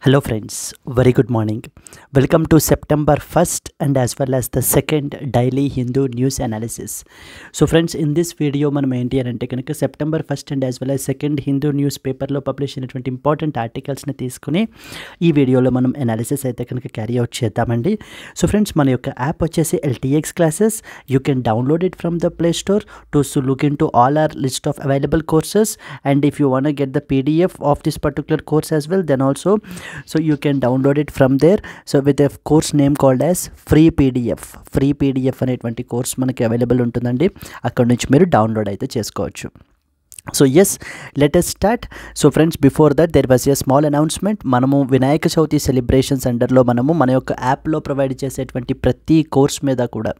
Hello friends, very good morning. Welcome to September 1st and as well as the second daily Hindu news analysis. So friends, in this video, man maintain and take September 1st and as well as second Hindu newspaper lo published in 20 important articles na this kune. E video lo manam analysis ay carry out cheta mandi. So friends, man app achese LTX classes. You can download it from the play store to look into all our list of available courses. And if you want to get the PDF of this particular course as well, then also so you can download it from there so with a course name called as free pdf free pdf and 20 course manaki available untundandi akkadi nunchi meer download aithe cheskovachu so yes let's start so friends before that there was a small announcement మనము Vinayaka Chavithi celebrations అండర్లో మనము మన యొక్క యాప్లో provide చేసేటువంటి ప్రతి course మీద కూడా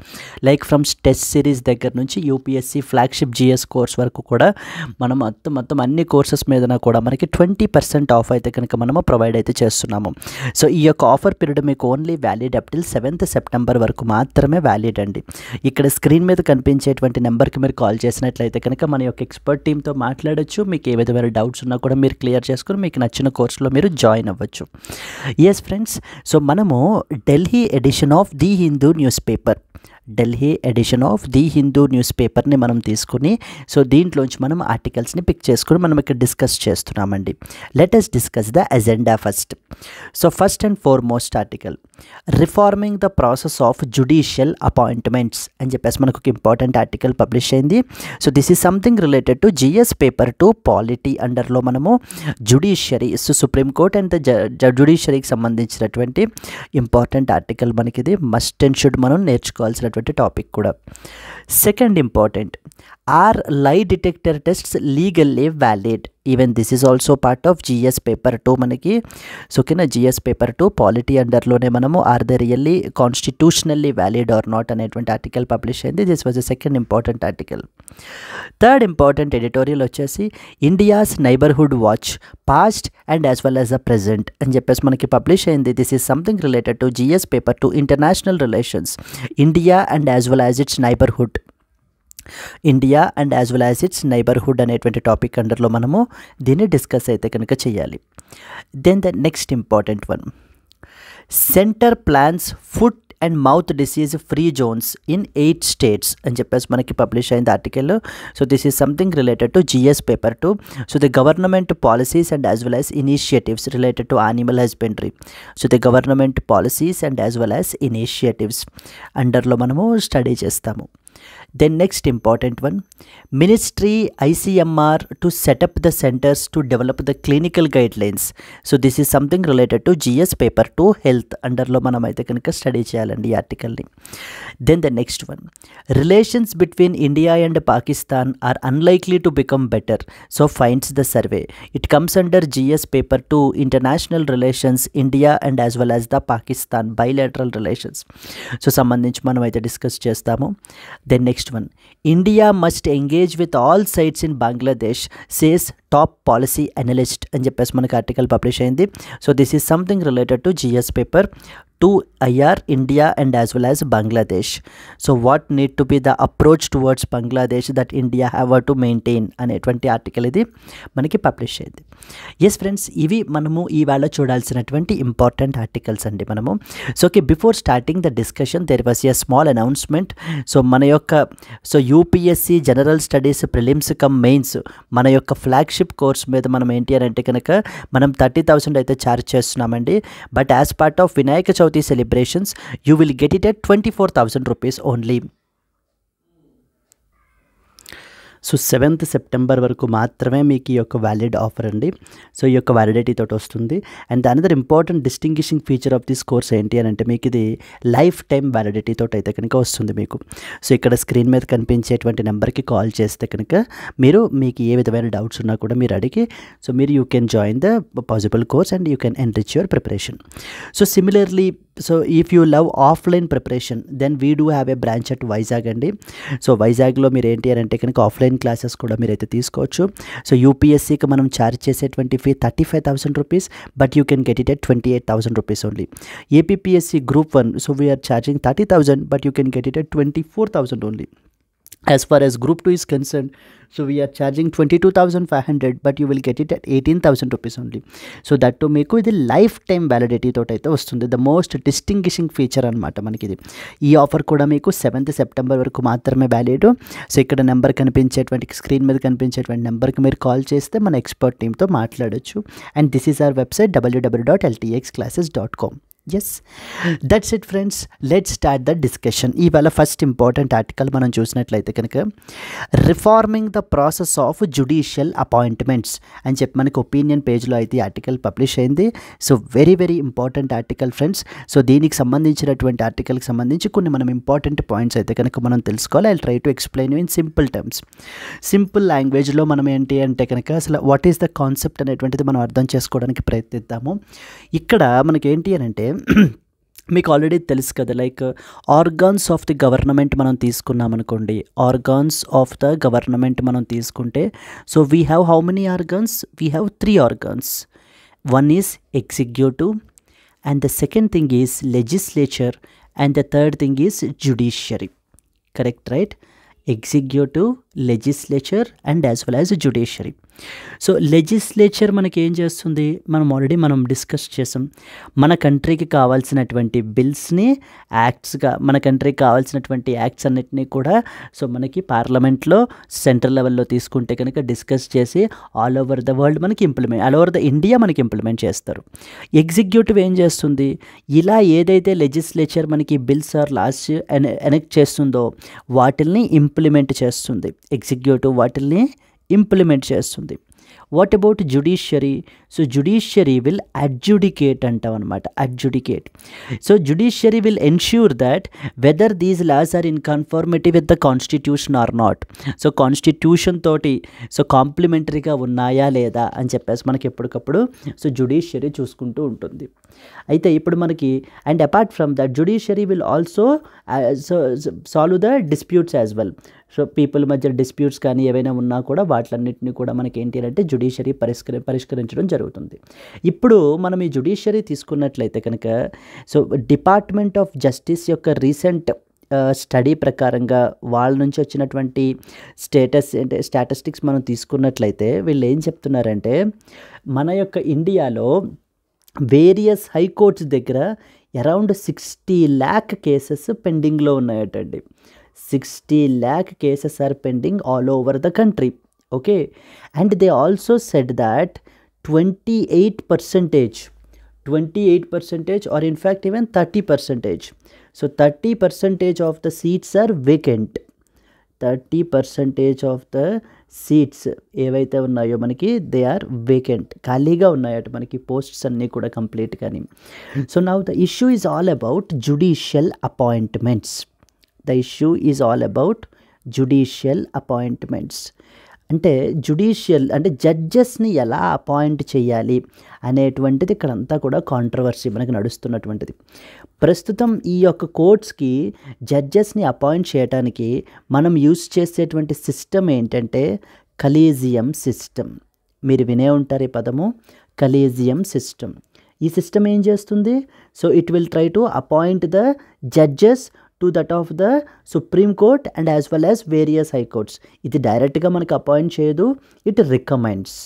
like from test series దగ్గర నుంచి యూపీఎస్సీ ఫ్లాగ్షిప్ జిఎస్ కోర్స్ వరకు కూడా మనం మొత్తం మొత్తం అన్ని కోర్సెస్ మీద కూడా మనకి ట్వంటీ పర్సెంట్ ఆఫ్ అయితే కనుక మనము ప్రొవైడ్ అయితే చేస్తున్నాము సో ఈ యొక్క ఆఫర్ పీరియడ్ మీకు only valid uptill till seventh September వరకు మాత్రమే వ్యాలిడ్ అండి ఇక్కడ స్క్రీన్ మీద కనిపించేటువంటి నెంబర్కి మీరు కాల్ చేసినట్లయితే కనుక మన యొక్క ఎక్స్పర్ట్ టీంతో మాట్లాడచ్చు మీకు ఏ విధమైన డౌట్స్ ఉన్నా కూడా మీరు క్లియర్ చేసుకుని మీకు నచ్చిన కోర్సులో మీరు జాయిన్ అవ్వచ్చు ఎస్ ఫ్రెండ్స్ సో మనము Delhi edition of the Hindu newspaper Delhi edition of the Hindu news పేపర్ని మనం తీసుకుని సో దీంట్లోంచి మనం ఆర్టికల్స్ని పిక్ చేసుకుని మనం ఇక్కడ డిస్కస్ చేస్తున్నామండి let discuss the agenda first so first and foremost article reforming the process of judicial appointments అని చెప్పేసి మనకు ఒక ఇంపార్టెంట్ ఆర్టికల్ పబ్లిష్ అయింది so this is something related to GS paper two polity అండర్లో మనము judiciary so Supreme Court and the జుడిషియరీకి సంబంధించినటువంటి important article మనకిది మస్ట్ అండ్ షుడ్ మనం నేర్చుకోవాల్సిన ಆಗಿರ್ತಕ್ಕಂಥ ಟಾಪಿಕ್ ಕೂಡ second important Are lie detector tests legally valid? Even this is also part of GS paper two మనకి సుఖిన జిఎస్ పేపర్ టూ పాలిటీ అండర్లోనే మనము are the really constitutionally valid or not అనేటువంటి article publish అయింది this was the second important article third important editorial వచ్చేసి India's neighbourhood watch past and as well as a present అని చెప్పేసి మనకి publish అయింది this is something related to GS paper two international relations India and as well as its neighbourhood India and as well as its neighbourhood అనేటువంటి topic అండర్లో మనము దీన్ని discuss అయితే కనుక చేయాలి then the next important one centre plans foot and mouth disease free zones in eight states అని చెప్పేసి మనకి పబ్లిష్ అయింది article so this is something related to GS paper two so the government policies and as well as initiatives related to animal husbandry so the government policies and as well as initiatives అండర్లో మనము study చేస్తాము Then next important one, Ministry ICMR to set up the centers to develop the clinical guidelines. So this is something related to GS paper 2 health under లో మనం study కనుక study the article name. Then the next one relations between India and Pakistan are unlikely to become better so finds the survey it comes under GS paper two international relations India and as well as the Pakistan bilateral relations so సంబంధించి మనం అయితే discuss చేస్తాము then next one India must engage with all sides in Bangladesh says top policy analyst అని చెప్పేసి మనకు article publish అయింది so this is something related to GS paper to IR, India and as well as Bangladesh. So what need to be the approach towards Bangladesh that India have to maintain అనేటువంటి article ఇది మనకి publish అయింది yes friends ఇవి మనము ఈవేళ చూడాల్సినటువంటి important articles అండి మనము so okay before starting the discussion there was a small announcement so మన యొక్క so UPSC general studies prelims cum mains మన యొక్క ఫ్లాగ్షిప్ కోర్స్ మీద మనం ఏంటి అని అంటే కనుక మనం థర్టీ థౌసండ్ అయితే ఛార్జ్ చేస్తున్నామండి but as part of Vinayaka Chavithi birthday celebrations, you will get twenty four 24,000 rupees only so seventh September వరకు మాత్రమే మీకు ఈ యొక్క వ్యాలిడ్ ఆఫర్ అండి సో ఈ యొక్క వ్యాలిడిటీ తోటి వస్తుంది and another important distinguishing feature of this course ఏంటి అని అంటే మీకు ఇది లైఫ్ టైం వ్యాలిడిటీ తోటి అయితే కనుక వస్తుంది మీకు సో ఇక్కడ స్క్రీన్ మీద కనిపించేటువంటి నెంబర్కి కాల్ చేస్తే కనుక మీరు మీకు ఏ విధమైన డౌట్స్ ఉన్నా కూడా మీరు అడిగి సో మీరు you can join the possible course and you can enrich your preparation so similarly so if you love offline preparation then we do have a branch at Vizag అండి సో వైజాగ్లో మీరు ఏంటి అని అంటే కనుక ఆఫ్లైన్ క్లాసెస్ కూడా మీరైతే తీసుకోవచ్చు సో యూపీఎస్సీకి మనం ఛార్జ్ చేసేటువంటి fee thirty five thousand rupees but you can get it at twenty eight thousand rupees only APSC group one so we are charging thirty thousand but you can get it at twenty four thousand only as far as group 2 is concerned so we are charging 22500 but you will get it at 18000 rupees only so that to మీకు ఇది life lifetime validity తోటి అయితే వస్తుంది the most distinguishing feature అనమాట మనకి ఇది ఈ offer కూడా మీకు సెవెంత్ సెప్టెంబర్ వరకు మాత్రమే వ్యాలిడ్ సో ఇక్కడ నెంబర్ కనిపించేటువంటి స్క్రీన్ మీద కనిపించేటువంటి నెంబర్కి మీరు కాల్ చేస్తే మన ఎక్స్పర్ట్ టీంతో మాట్లాడచ్చు and this is our website డబ్ల్యూడబ్ల్యూ dot LTX classes dot com yes that's it friends let start the discussion ఈవేళ ఫస్ట్ ఇంపార్టెంట్ ఆర్టికల్ మనం చూసినట్లయితే కనుక reforming the process of judicial appointments అని చెప్పి మనకి ఒపీనియన్ పేజ్లో అయితే ఆర్టికల్ పబ్లిష్ అయింది so very very important article friends so దీనికి సంబంధించినటువంటి ఆర్టికల్కి సంబంధించి కొన్ని మనం ఇంపార్టెంట్ పాయింట్స్ అయితే కనుక మనం తెలుసుకోవాలి I try to explain in simple terms simple లాంగ్వేజ్లో మనం ఏంటి అంటే కనుక అసలు వాట్ ఈస్ ద కాన్సెప్ట్ అనేటువంటిది మనం అర్థం చేసుకోవడానికి ప్రయత్నిద్దాము ఇక్కడ మనకి ఏంటి అని అంటే మీకు ఆల్రెడీ తెలుసు కదా like organs of the government మనం తీసుకున్నాం అనుకోండి ఆర్గాన్స్ ఆఫ్ ద గవర్నమెంట్ మనం తీసుకుంటే so we have how many organs we have three organs one is executive and the second thing is legislature and the third thing is judiciary correct right executive legislature and as well as judiciary so legislature మనకి ఏం చేస్తుంది మనం already మనం discuss చేసాం మన కంట్రీకి కావాల్సినటువంటి బిల్స్ని యాక్ట్స్గా మన కంట్రీకి కావాల్సినటువంటి యాక్ట్స్ అన్నిటినీ కూడా సో మనకి పార్లమెంట్లో సెంట్రల్ లెవెల్లో తీసుకుంటే కనుక డిస్కస్ చేసి ఆల్ ఓవర్ ద వరల్డ్ మనకి implement all over the India మనకి ఇంప్లిమెంట్ చేస్తారు ఎగ్జిక్యూటివ్ ఏం చేస్తుంది ఇలా ఏదైతే లెజిస్లేచర్ మనకి బిల్స్ ఆర్ లాస్ట్ ఎనెక్ట్ చేస్తుందో వాటిల్ని ఇంప్లిమెంట్ చేస్తుంది ఎగ్జిక్యూటివ్ వాటిల్ని ఇంప్లిమెంట్ చేస్తుంది what about judiciary so judiciary will adjudicate అంటాం అనమాట adjudicate so judiciary will ensure that whether these laws are in conformity with the constitution or not so constitution తోటి so కాంప్లిమెంటరీగా ఉన్నాయా లేదా అని చెప్పేసి మనకి ఎప్పటికప్పుడు సో జుడిషియరీ చూసుకుంటూ ఉంటుంది అయితే ఇప్పుడు మనకి and apart from that judiciary will also solve the disputes as well so people మధ్య డిస్ప్యూట్స్ కానీ ఏవైనా ఉన్నా కూడా వాటిలన్నింటినీ కూడా మనకి ఏంటి అంటే జుడిషియరీ పరిష్కరి పరిష్కరించడం జరుగుతుంది ఇప్పుడు మనం ఈ జుడిషియరీ తీసుకున్నట్లయితే కనుక సో డిపార్ట్మెంట్ ఆఫ్ జస్టిస్ యొక్క రీసెంట్ స్టడీ ప్రకారంగా వాళ్ళ నుంచి వచ్చినటువంటి స్టేటస్ అంటే స్టాటిస్టిక్స్ మనం తీసుకున్నట్లయితే వీళ్ళు ఏం చెప్తున్నారంటే మన యొక్క ఇండియాలో వేరియస్ హైకోర్ట్స్ దగ్గర అరౌండ్ సిక్స్టీ ల్యాక్ కేసెస్ పెండింగ్లో ఉన్నాయటండి 60 lakh cases are pending all over the country okay and they also said that 28 percentage 28 percentage or in fact even 30 percentage so 30 percentage of the seats are vacant 30 percentage of the seats they are vacant the issue is all about judicial judicial the issue is all about judicial appointments అంటే judicial అంటే జడ్జెస్ని ఎలా appoint చేయాలి అనేటువంటిది ఇక్కడంతా కూడా controversy మనకు నడుస్తున్నటువంటిది ప్రస్తుతం ఈ యొక్క కోర్ట్స్కి జడ్జెస్ని అపాయింట్ చేయడానికి మనం యూస్ చేసేటువంటి సిస్టమ్ ఏంటంటే కలీజియం సిస్టమ్ మీరు వినే ఉంటారు ఈ పదము కలీజియం సిస్టమ్ ఈ సిస్టమ్ ఏం చేస్తుంది so it will try to appoint the judges to that of the supreme court and as well as various high courts ఇది డైరెక్ట్గా మనకు అపాయింట్ చేయదు it recommends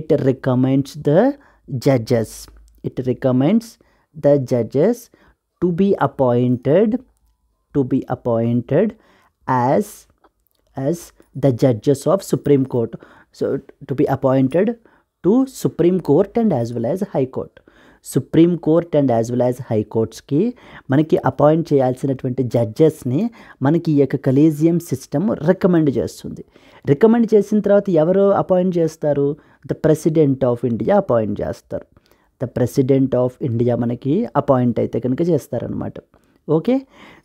it recommends the judges it recommends the judges to be appointed to be appointed as as the judges of supreme court so to be appointed to supreme court and as well as high court supreme court and as well as హైకోర్ట్స్కి మనకి appoint చేయాల్సినటువంటి జడ్జెస్ని మనకి ఈ యొక్క collegium system recommend చేస్తుంది recommend చేసిన తర్వాత ఎవరు అపాయింట్ చేస్తారు the president of India appoint చేస్తారు ద ప్రెసిడెంట్ ఆఫ్ ఇండియా మనకి అపాయింట్ అయితే కనుక చేస్తారనమాట ఓకే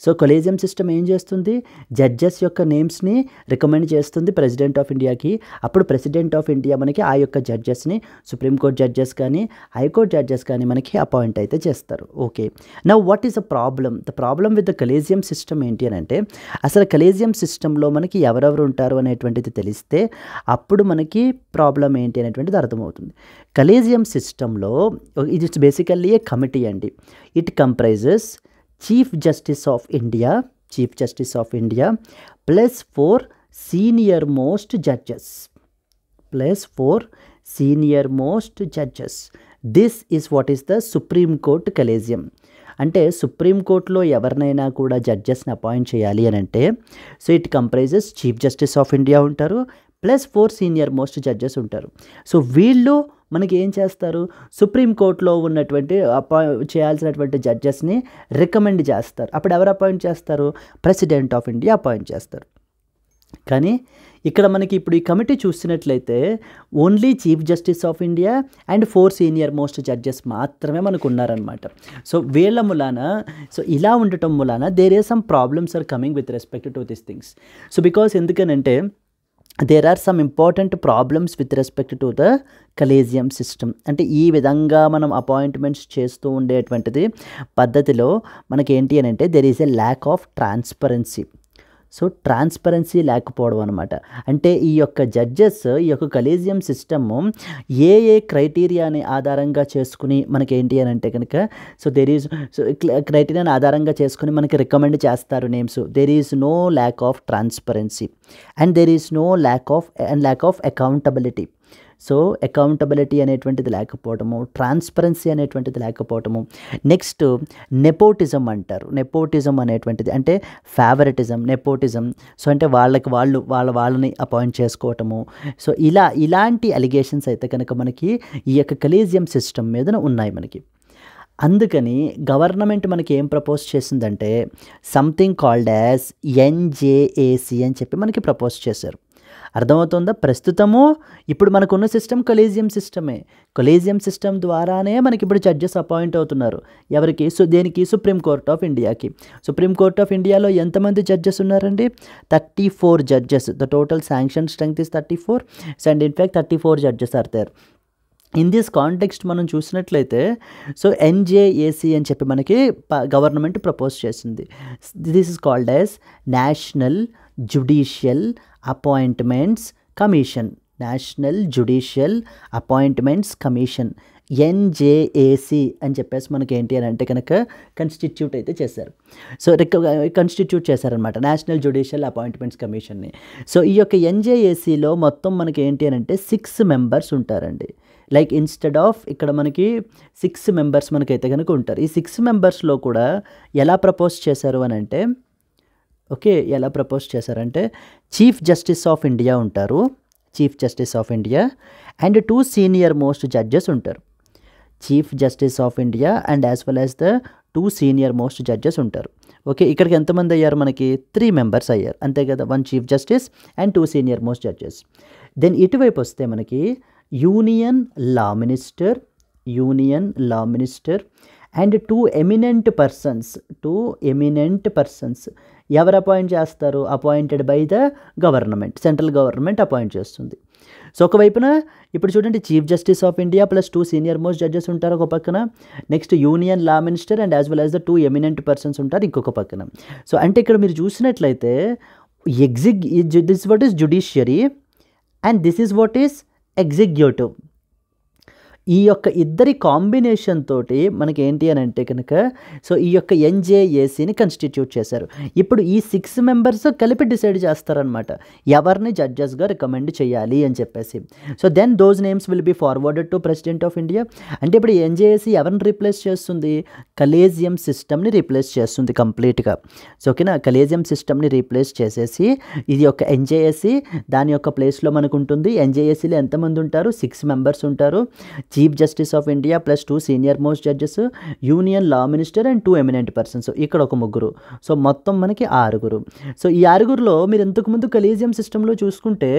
సో కొలేజియం సిస్టమ్ ఏం చేస్తుంది జడ్జెస్ యొక్క నేమ్స్ని రికమెండ్ చేస్తుంది ప్రెసిడెంట్ ఆఫ్ ఇండియాకి అప్పుడు ప్రెసిడెంట్ ఆఫ్ ఇండియా మనకి ఆ యొక్క జడ్జెస్ని సుప్రీంకోర్టు జడ్జెస్ కానీ హైకోర్టు జడ్జెస్ కానీ మనకి అపాయింట్ అయితే చేస్తారు ఓకే నా what is a problem the problem with the collegium system ఏంటి అని అంటే అసలు కలేజియం సిస్టంలో మనకి ఎవరెవరు ఉంటారు అనేటువంటిది తెలిస్తే అప్పుడు మనకి ప్రాబ్లం ఏంటి అనేటువంటిది అర్థమవుతుంది కలేజియం సిస్టంలో ఇది బేసికల్లీ ఏ కమిటీ అండి it comprises chief justice of India chief justice of India plus four senior most judges plus four senior most judges this is what is the supreme court collegium అంటే సుప్రీంకోర్టులో ఎవరినైనా కూడా జడ్జెస్ని appoint చేయాలి అని అంటే so it comprises chief justice of India ఉంటారు plus four senior most judges ఉంటారు సో వీళ్ళు మనకి ఏం చేస్తారు సుప్రీంకోర్టులో ఉన్నటువంటి అపా చేయాల్సినటువంటి జడ్జెస్ని రికమెండ్ చేస్తారు అప్పుడు ఎవరు అపాయింట్ చేస్తారు ప్రెసిడెంట్ ఆఫ్ ఇండియా అపాయింట్ చేస్తారు కానీ ఇక్కడ మనకి ఇప్పుడు ఈ కమిటీ చూసినట్లయితే only chief justice of India and four senior most judges మాత్రమే మనకు ఉన్నారనమాట సో వీళ్ళ మూలాన సో ఇలా ఉండటం మూలాన there a some problems are coming with respect to this things so because ఎందుకనంటే there are some important problems with respect to the collegium system అంటే ఈ విధంగా మనం అపాయింట్మెంట్స్ చేస్తూ ఉండేటువంటిది పద్ధతిలో మనకి ఏంటి అని అంటే there is a lack of transparency so transparency లేకపోవడం అనమాట అంటే ఈ యొక్క జడ్జెస్ ఈ యొక్క కలీజియం సిస్టమ్ ఏ ఏ క్రైటీరియాని ఆధారంగా చేసుకుని మనకి ఏంటి అని అంటే కనుక సో దెర్ ఈజ్ క్రైటీరియాని ఆధారంగా చేసుకుని మనకి రికమెండ్ చేస్తారు names there is no lack of transparency and there is no lack of and lack of accountability so accountability అనేటువంటిది లేకపోవటము ట్రాన్స్పరెన్సీ అనేటువంటిది లేకపోవటము నెక్స్ట్ నెపోటిజం అంటారు నెపోటిజం అనేటువంటిది అంటే ఫేవరెటిజం నెపోటిజం సో అంటే వాళ్ళకి వాళ్ళు వాళ్ళ వాళ్ళని అపాయింట్ చేసుకోవటము సో ఇలా ఇలాంటి అలిగేషన్స్ అయితే కనుక మనకి ఈ యొక్క కలీజియం సిస్టమ్ మీద ఉన్నాయి మనకి అందుకని గవర్నమెంట్ మనకి ఏం ప్రపోజ్ చేసిందంటే సంథింగ్ కాల్డ్ యాజ్ ఎన్జేఏసి అని చెప్పి మనకి ప్రపోజ్ చేశారు అర్థమవుతుందా ప్రస్తుతము ఇప్పుడు మనకున్న సిస్టమ్ కొలేజియం సిస్టమే కొలేజియం సిస్టమ్ ద్వారానే మనకి ఇప్పుడు జడ్జెస్ అపాయింట్ అవుతున్నారు ఎవరికి సో దేనికి సుప్రీం కోర్ట్ ఆఫ్ ఇండియాకి సుప్రీం కోర్ట్ ఆఫ్ ఇండియాలో ఎంతమంది జడ్జెస్ ఉన్నారండి thirty four judges the total sanction strength is thirty four and in fact thirty four judges are in this context మనం చూసినట్లయితే సో ఎన్జేఏసీ అని చెప్పి మనకి గవర్నమెంట్ ప్రపోజ్ చేసింది this is called as national judicial appointments commission national judicial appointments commission NJAC అని చెప్పేసి మనకి ఏంటి అని అంటే కనుక కన్స్టిట్యూట్ అయితే చేశారు సో కన్స్టిట్యూట్ చేశారనమాట నేషనల్ జ్యుడిషియల్ అపాయింట్మెంట్స్ కమిషన్ని సో ఈ యొక్క ఎన్జేఏసీలో మొత్తం మనకి ఏంటి అని అంటే సిక్స్ మెంబర్స్ ఉంటారండి లైక్ ఇన్స్టెడ్ ఆఫ్ ఇక్కడ మనకి సిక్స్ మెంబర్స్ మనకైతే కనుక ఉంటారు ఈ సిక్స్ మెంబర్స్లో కూడా ఎలా ప్రపోజ్ చేశారు అని అంటే ఓకే ఎలా ప్రపోజ్ చేశారంటే చీఫ్ జస్టిస్ ఆఫ్ ఇండియా ఉంటారు chief justice of India and two senior most judges ఉంటారు chief justice of India and as well as the two senior most judges ఉంటారు ఓకే ఇక్కడికి ఎంతమంది అయ్యారు మనకి త్రీ మెంబర్స్ అయ్యారు అంతే కదా one chief justice and two senior most judges then ఇటువైపు వస్తే మనకి union law minister union law minister and two eminent persons two eminent persons ఎవరు అపాయింట్ చేస్తారు appointed by the government central government appoint చేస్తుంది so ఒకవైపున ఇప్పుడు చూడండి chief justice of India plus two senior most judges ఉంటారు ఒక పక్కన next union law minister and as well as the two eminent persons ఉంటారు ఇంకొక పక్కన సో అంటే ఇక్కడ మీరు చూసినట్లయితే ఎగ్జిగ్ this what is judiciary and this is what is executive ఈ యొక్క ఇద్దరి కాంబినేషన్ తోటి మనకి ఏంటి అని అంటే కనుక సో ఈ యొక్క ఎన్జేఏసీని కన్స్టిట్యూట్ చేశారు ఇప్పుడు ఈ సిక్స్ మెంబర్స్ కలిపి డిసైడ్ చేస్తారనమాట ఎవరిని జడ్జెస్గా రికమెండ్ చేయాలి అని చెప్పేసి so then those names will be forwarded to president of India అంటే ఇప్పుడు ఎన్జేఏసీ ఎవరిని రీప్లేస్ చేస్తుంది కలేజియం సిస్టమ్ని రీప్లేస్ చేస్తుంది కంప్లీట్గా సో ఓకేనా కలేజియం సిస్టమ్ని రీప్లేస్ చేసేసి ఇది యొక్క ఎన్జేఏసీ దాని యొక్క ప్లేస్లో మనకు ఉంటుంది ఎన్జేఏసీలో ఎంతమంది ఉంటారు సిక్స్ మెంబర్స్ ఉంటారు chief justice of India plus two senior most judges union law minister and two eminent persons ఇక్కడ ఒక ముగ్గురు సో మొత్తం మనకి ఆరుగురు సో ఈ ఆరుగురులో మీరు ఇంతకుముందు కలీజియం సిస్టంలో చూసుకుంటే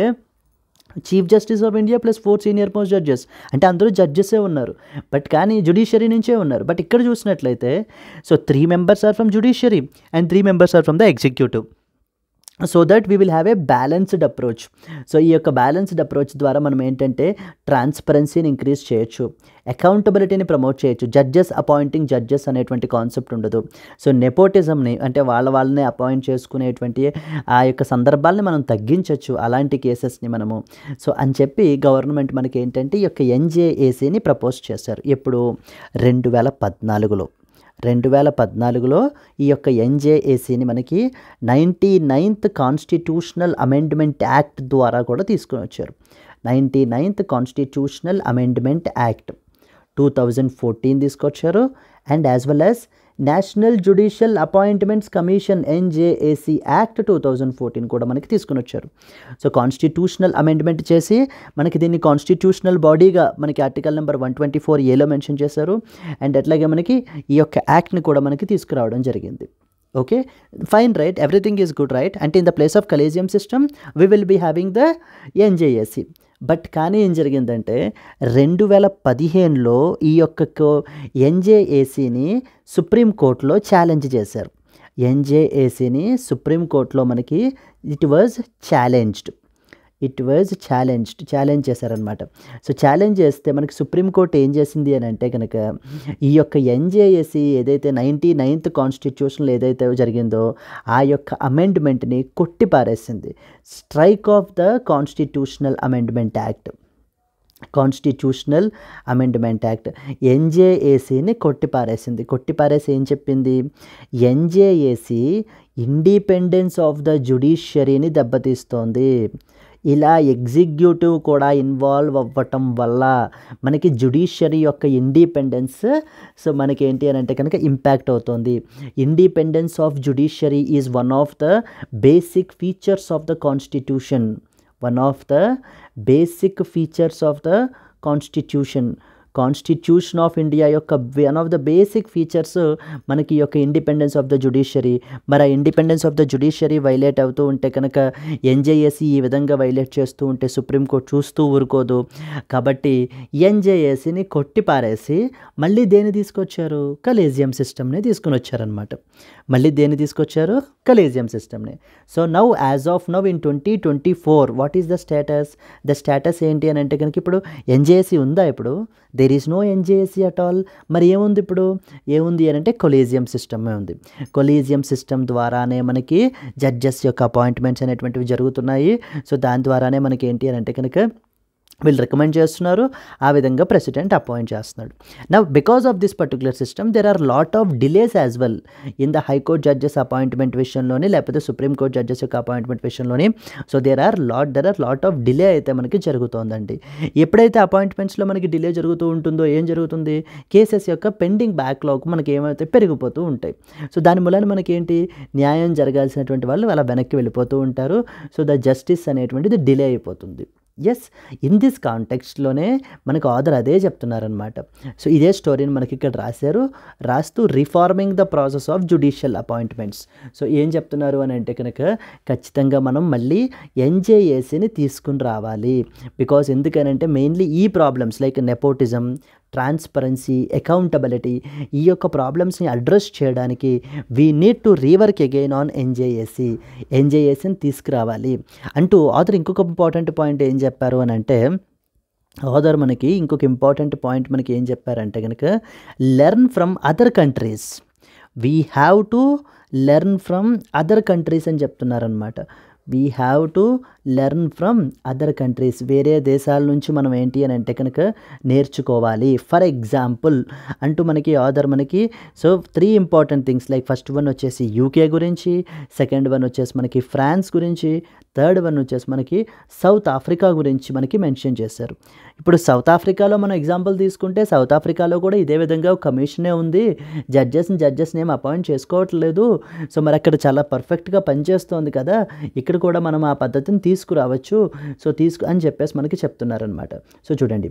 chief justice of India plus four senior most judges అంటే అందరూ జడ్జెసే ఉన్నారు బట్ కానీ జుడిషియరీ నుంచే ఉన్నారు బట్ ఇక్కడ చూసినట్లయితే so three members are from judiciary and three members are from the executive so that we will have a balanced approach so ఈ యొక్క బ్యాలెన్స్డ్ అప్రోచ్ ద్వారా మనం ఏంటంటే ట్రాన్స్పరెన్సీని ఇంక్రీజ్ చేయొచ్చు అకౌంటబిలిటీని ప్రమోట్ చేయొచ్చు జడ్జెస్ అపాయింటింగ్ జడ్జెస్ అనేటువంటి కాన్సెప్ట్ ఉండదు సో నెపోటిజంని అంటే వాళ్ళ వాళ్ళని అపాయింట్ చేసుకునేటువంటి ఆ యొక్క సందర్భాలని మనం తగ్గించవచ్చు అలాంటి కేసెస్ని మనము సో అని చెప్పి గవర్నమెంట్ మనకి ఏంటంటే ఈ యొక్క ఎన్జేఏసీని ప్రపోజ్ చేశారు ఎప్పుడు రెండు వేల పద్నాలుగులో రెండు వేల పద్నాలుగులో ఈ యొక్క ఎన్జేఏసీని మనకి ninety ninth constitutional amendment act ద్వారా కూడా తీసుకొని వచ్చారు ninety ninth constitutional amendment act two thousand fourteen తీసుకొచ్చారు and as well as national judicial appointments commission NJAC act two thousand fourteen కూడా మనకి తీసుకుని వచ్చారు సో కాన్స్టిట్యూషనల్ అమెండ్మెంట్ చేసి మనకి దీన్ని కాన్స్టిట్యూషనల్ బాడీగా మనకి article number one twenty four ఏలో మెన్షన్ చేశారు అండ్ అట్లాగే మనకి ఈ యొక్క యాక్ట్ని కూడా మనకి తీసుకురావడం జరిగింది okay fine right everything is good right అంటే in the place of collegium system we will be having the NJAC but కానీ ఏం జరిగిందంటే రెండు వేల పదిహేనులో ఈ యొక్క ఎన్జేఏసీని సుప్రీంకోర్టులో ఛాలెంజ్ చేశారు ఎన్జేఏసీని సుప్రీంకోర్టులో మనకి it was challenged it was challenged challenge చేశారనమాట సో ఛాలెంజ్ చేస్తే మనకి సుప్రీంకోర్టు ఏం చేసింది అని అంటే కనుక ఈ యొక్క ఎన్జేఏసీ e ఏదైతే నైంటీ నైన్త్ కాన్స్టిట్యూషన్లో ఏదైతే జరిగిందో ఆ యొక్క అమెండ్మెంట్ని కొట్టిపారేసింది strike off the constitutional amendment act constitutional amendment act ఎన్జేఏసీని కొట్టిపారేసింది కొట్టిపారేసి ఏం చెప్పింది ఎన్జేఏసీ ఇండిపెండెన్స్ ఆఫ్ ద జ్యుడిషియరీని దెబ్బతీస్తోంది ఇలా ఎగ్జిక్యూటివ్ కూడా ఇన్వాల్వ్ అవ్వటం వల్ల మనకి జుడిషియరీ యొక్క ఇండిపెండెన్స్ సో మనకి ఏంటి అని అంటే కనుక ఇంపాక్ట్ అవుతుంది independence of judiciary is one of the basic features of the constitution one of the basic features of the constitution constitution of India యొక్క one of the basic features మనకి యొక్క independence of the judiciary మరి ఆ independence of the judiciary violate అవుతూ ఉంటే కనుక NJAC ఈ విధంగా వైలేట్ చేస్తూ ఉంటే సుప్రీంకోర్టు చూస్తూ ఊరుకోదు కాబట్టి ఎన్జేఏసీని కొట్టిపారేసి మళ్ళీ దేన్ని తీసుకొచ్చారు కలేజియం సిస్టమ్ని తీసుకుని వచ్చారనమాట మళ్ళీ దేన్ని తీసుకొచ్చారు కలేజియం సిస్టమ్ని so now as of now in twenty twenty four what is the status the status ఏంటి అని అంటే కనుక ఇప్పుడు ఎన్జేఏసీ ఉందా ఇప్పుడు there is no NJAC at all మరి ఏముంది ఇప్పుడు ఏముంది అని అంటే కొలీజియం సిస్టమే ఉంది కొలీజియం సిస్టమ్ ద్వారానే మనకి జడ్జెస్ యొక్క అపాయింట్మెంట్స్ అనేటువంటివి జరుగుతున్నాయి సో దాని ద్వారానే మనకి ఏంటి అని అంటే కనుక వీళ్ళు రికమెండ్ చేస్తున్నారు ఆ విధంగా ప్రెసిడెంట్ అపాయింట్ చేస్తున్నాడు నా because of this particular system there are lot of delays as well in the high court judges appointment విషయంలోని లేకపోతే సుప్రీంకోర్టు జడ్జెస్ యొక్క అపాయింట్మెంట్ విషయంలోని so there are lot there are lot of delay అయితే మనకి జరుగుతోందండి ఎప్పుడైతే అపాయింట్మెంట్స్లో మనకి డిలే జరుగుతూ ఉంటుందో ఏం జరుగుతుంది కేసెస్ యొక్క పెండింగ్ బ్యాక్లాగ్ మనకి ఏమైతే పెరిగిపోతూ ఉంటాయి సో దాని మూలాన మనకి ఏంటి న్యాయం జరగాల్సినటువంటి వాళ్ళు అలా వెనక్కి వెళ్ళిపోతూ ఉంటారు సో ద జస్టిస్ అనేటువంటిది డిలే అయిపోతుంది ఎస్ ఇన్ దిస్ కాంటెక్స్ట్లోనే మనకు ఆధర్ అదే చెప్తున్నారనమాట సో ఇదే స్టోరీని మనకి ఇక్కడ రాశారు రాస్తూ reforming the process of judicial appointments so ఏం చెప్తున్నారు అని అంటే కనుక ఖచ్చితంగా మనం మళ్ళీ ఎన్జేఏసీని తీసుకుని రావాలి ఎందుకని ఎందుకనంటే మెయిన్లీ ఈ problems like nepotism transparency accountability ఈ యొక్క ప్రాబ్లమ్స్ని అడ్రస్ చేయడానికి we need to rework again on NJAC ఎన్జేఏసిని తీసుకురావాలి అంటూ ఆధర్ ఇంకొక ఇంపార్టెంట్ పాయింట్ ఏం చెప్పారు అని అంటే ఆధర్ మనకి ఇంకొక ఇంపార్టెంట్ పాయింట్ మనకి ఏం చెప్పారంటే కనుక learn from other countries we have to learn from other countries అని చెప్తున్నారనమాట we have to learn from other countries వేరే దేశాల నుంచి మనం ఏంటి అని అంటే కనుక నేర్చుకోవాలి ఫర్ ఎగ్జాంపుల్ అంటూ మనకి ఆధర్ మనకి so three important things like first one వచ్చేసి యూకే గురించి సెకండ్ వన్ వచ్చేసి మనకి ఫ్రాన్స్ గురించి థర్డ్ వన్ వచ్చేసి మనకి సౌత్ ఆఫ్రికా గురించి మనకి మెన్షన్ చేశారు ఇప్పుడు సౌత్ ఆఫ్రికాలో మనం ఎగ్జాంపుల్ తీసుకుంటే సౌత్ ఆఫ్రికాలో కూడా ఇదే విధంగా కమిషనే ఉంది జడ్జెస్ని జడ్జెస్ని ఏం అపాయింట్ చేసుకోవట్లేదు సో మరి అక్కడ చాలా పర్ఫెక్ట్గా పనిచేస్తోంది కదా ఇక్కడ కూడా మనం ఆ పద్ధతిని తీసుకురావచ్చు సో తీసుకు అని చెప్పేసి మనకి చెప్తున్నారనమాట సో చూడండి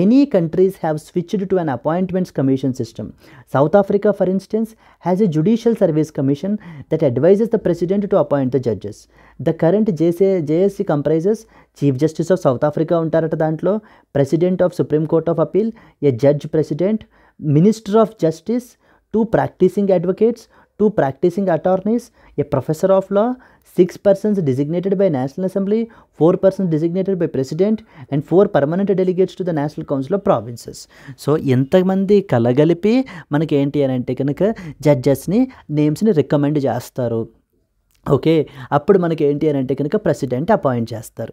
many countries have switched to an appointments commission system South Africa for instance has a judicial service commission that advises the president to appoint the judges the current జేసే JSC comprises chief justice of South Africa ఉంటారట దాంట్లో president of supreme court of appeal a judge president minister of justice two practising advocates two practising attorneys a professor of law six persons designated by national assembly four persons designated by president and four permanent delegates to the national council of provinces so ఎంతమంది కలగలిపి మనకి ఏంటి అని అంటే కనుక జడ్జెస్ని నేమ్స్ని recommend చేస్తారు okay అప్పుడు మనకి ఏంటి అని అంటే కనుక ప్రెసిడెంట్ అపాయింట్ చేస్తారు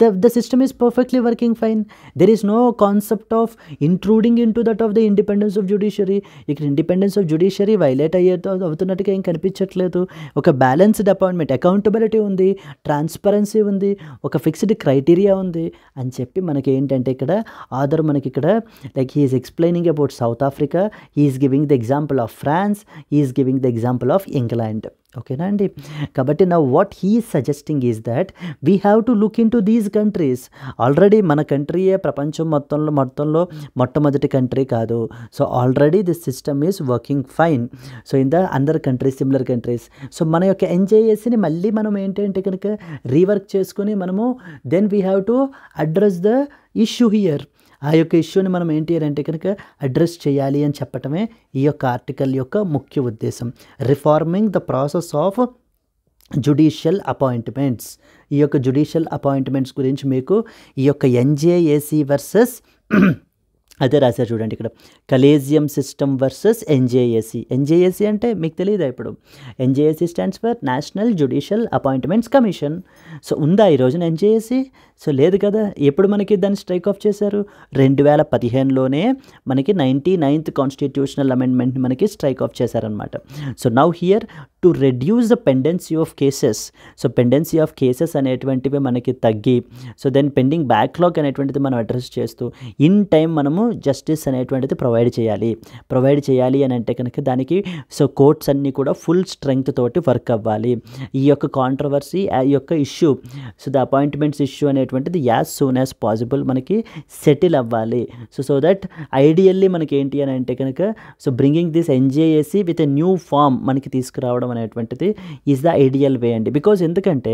the the system is perfectly working fine there is no concept of including into that of the independence of judiciary ఇక్కడ ఇండిపెండెన్స్ ఆఫ్ జ్యుడిషియరీ వైలేట్ అయ్యే అవుతున్నట్టుగా ఏం కనిపించట్లేదు ఒక బ్యాలెన్స్డ్ అపాయింట్మెంట్ అకౌంటబిలిటీ ఉంది ట్రాన్స్పరెన్సీ ఉంది ఒక ఫిక్స్డ్ క్రైటీరియా ఉంది అని చెప్పి మనకి ఏంటంటే ఇక్కడ ఆధర్ మనకి ఇక్కడ like he's explaining about South Africa he's giving the example of France he's giving the example of England ఓకేనా అండి కాబట్టి నా what he suggesting is that we have to look into these countries already మన కంట్రీయే ప్రపంచం మొత్తంలో మొత్తంలో మొట్టమొదటి కంట్రీ కాదు so already this system is working fine so in the other countries similar countries so మన యొక్క ఎన్జేఏసీని మళ్ళీ మనం ఏంటంటే కనుక రీవర్క్ చేసుకుని మనము then we have to address the issue here ఆ యొక్క ఇష్యూని మనం ఏంటి అంటే కనుక అడ్రస్ చేయాలి అని చెప్పటమే ఈ యొక్క ఆర్టికల్ యొక్క ముఖ్య ఉద్దేశం reforming the process of judicial appointments ఈ యొక్క జుడిషియల్ అపాయింట్మెంట్స్ గురించి మీకు ఈ యొక్క ఎన్జేఏసీ వర్సెస్ అదే రాశారు చూడండి ఇక్కడ collegium system versus NJAC NJAC అంటే మీకు తెలియదా ఇప్పుడు NJAC stands for national judicial appointments commission so ఉందా ఈ రోజున ఎన్జేఏసీ సో లేదు కదా ఎప్పుడు మనకి దాన్ని స్ట్రైక్ ఆఫ్ చేశారు రెండు వేల పదిహేనులోనే మనకి నైంటీ నైన్త్ కాన్స్టిట్యూషనల్ అమెండ్మెంట్ మనకి స్ట్రైక్ ఆఫ్ చేశారనమాట so now here to reduce the pendency of cases so pendency of cases అనేటువంటివి మనకి తగ్గి సో దెన్ పెండింగ్ బ్యాక్లాగ్ అనేటువంటిది మనం అడ్రస్ చేస్తూ ఇన్ టైం మనము జస్టిస్ అనేటువంటిది ప్రొవైడ్ చేయాలి ప్రొవైడ్ చేయాలి అని అంటే కనుక దానికి సో కోర్ట్స్ అన్నీ కూడా ఫుల్ స్ట్రెంగ్త్ తోటి వర్క్ అవ్వాలి ఈ యొక్క కాంట్రవర్సీ ఈ యొక్క issue so the appointments issue అనేటువంటిది యాజ్ సూన్ యాజ్ పాసిబుల్ మనకి సెటిల్ అవ్వాలి సో సో దట్ ఐడియల్లీ మనకి ఏంటి అని అంటే కనుక so bringing this NJAC with a new form మనకి తీసుకురావడం చేసుకోవడం అనేటువంటిది ఈజ్ ద ఐడియల్ వే అండి బికాజ్ ఎందుకంటే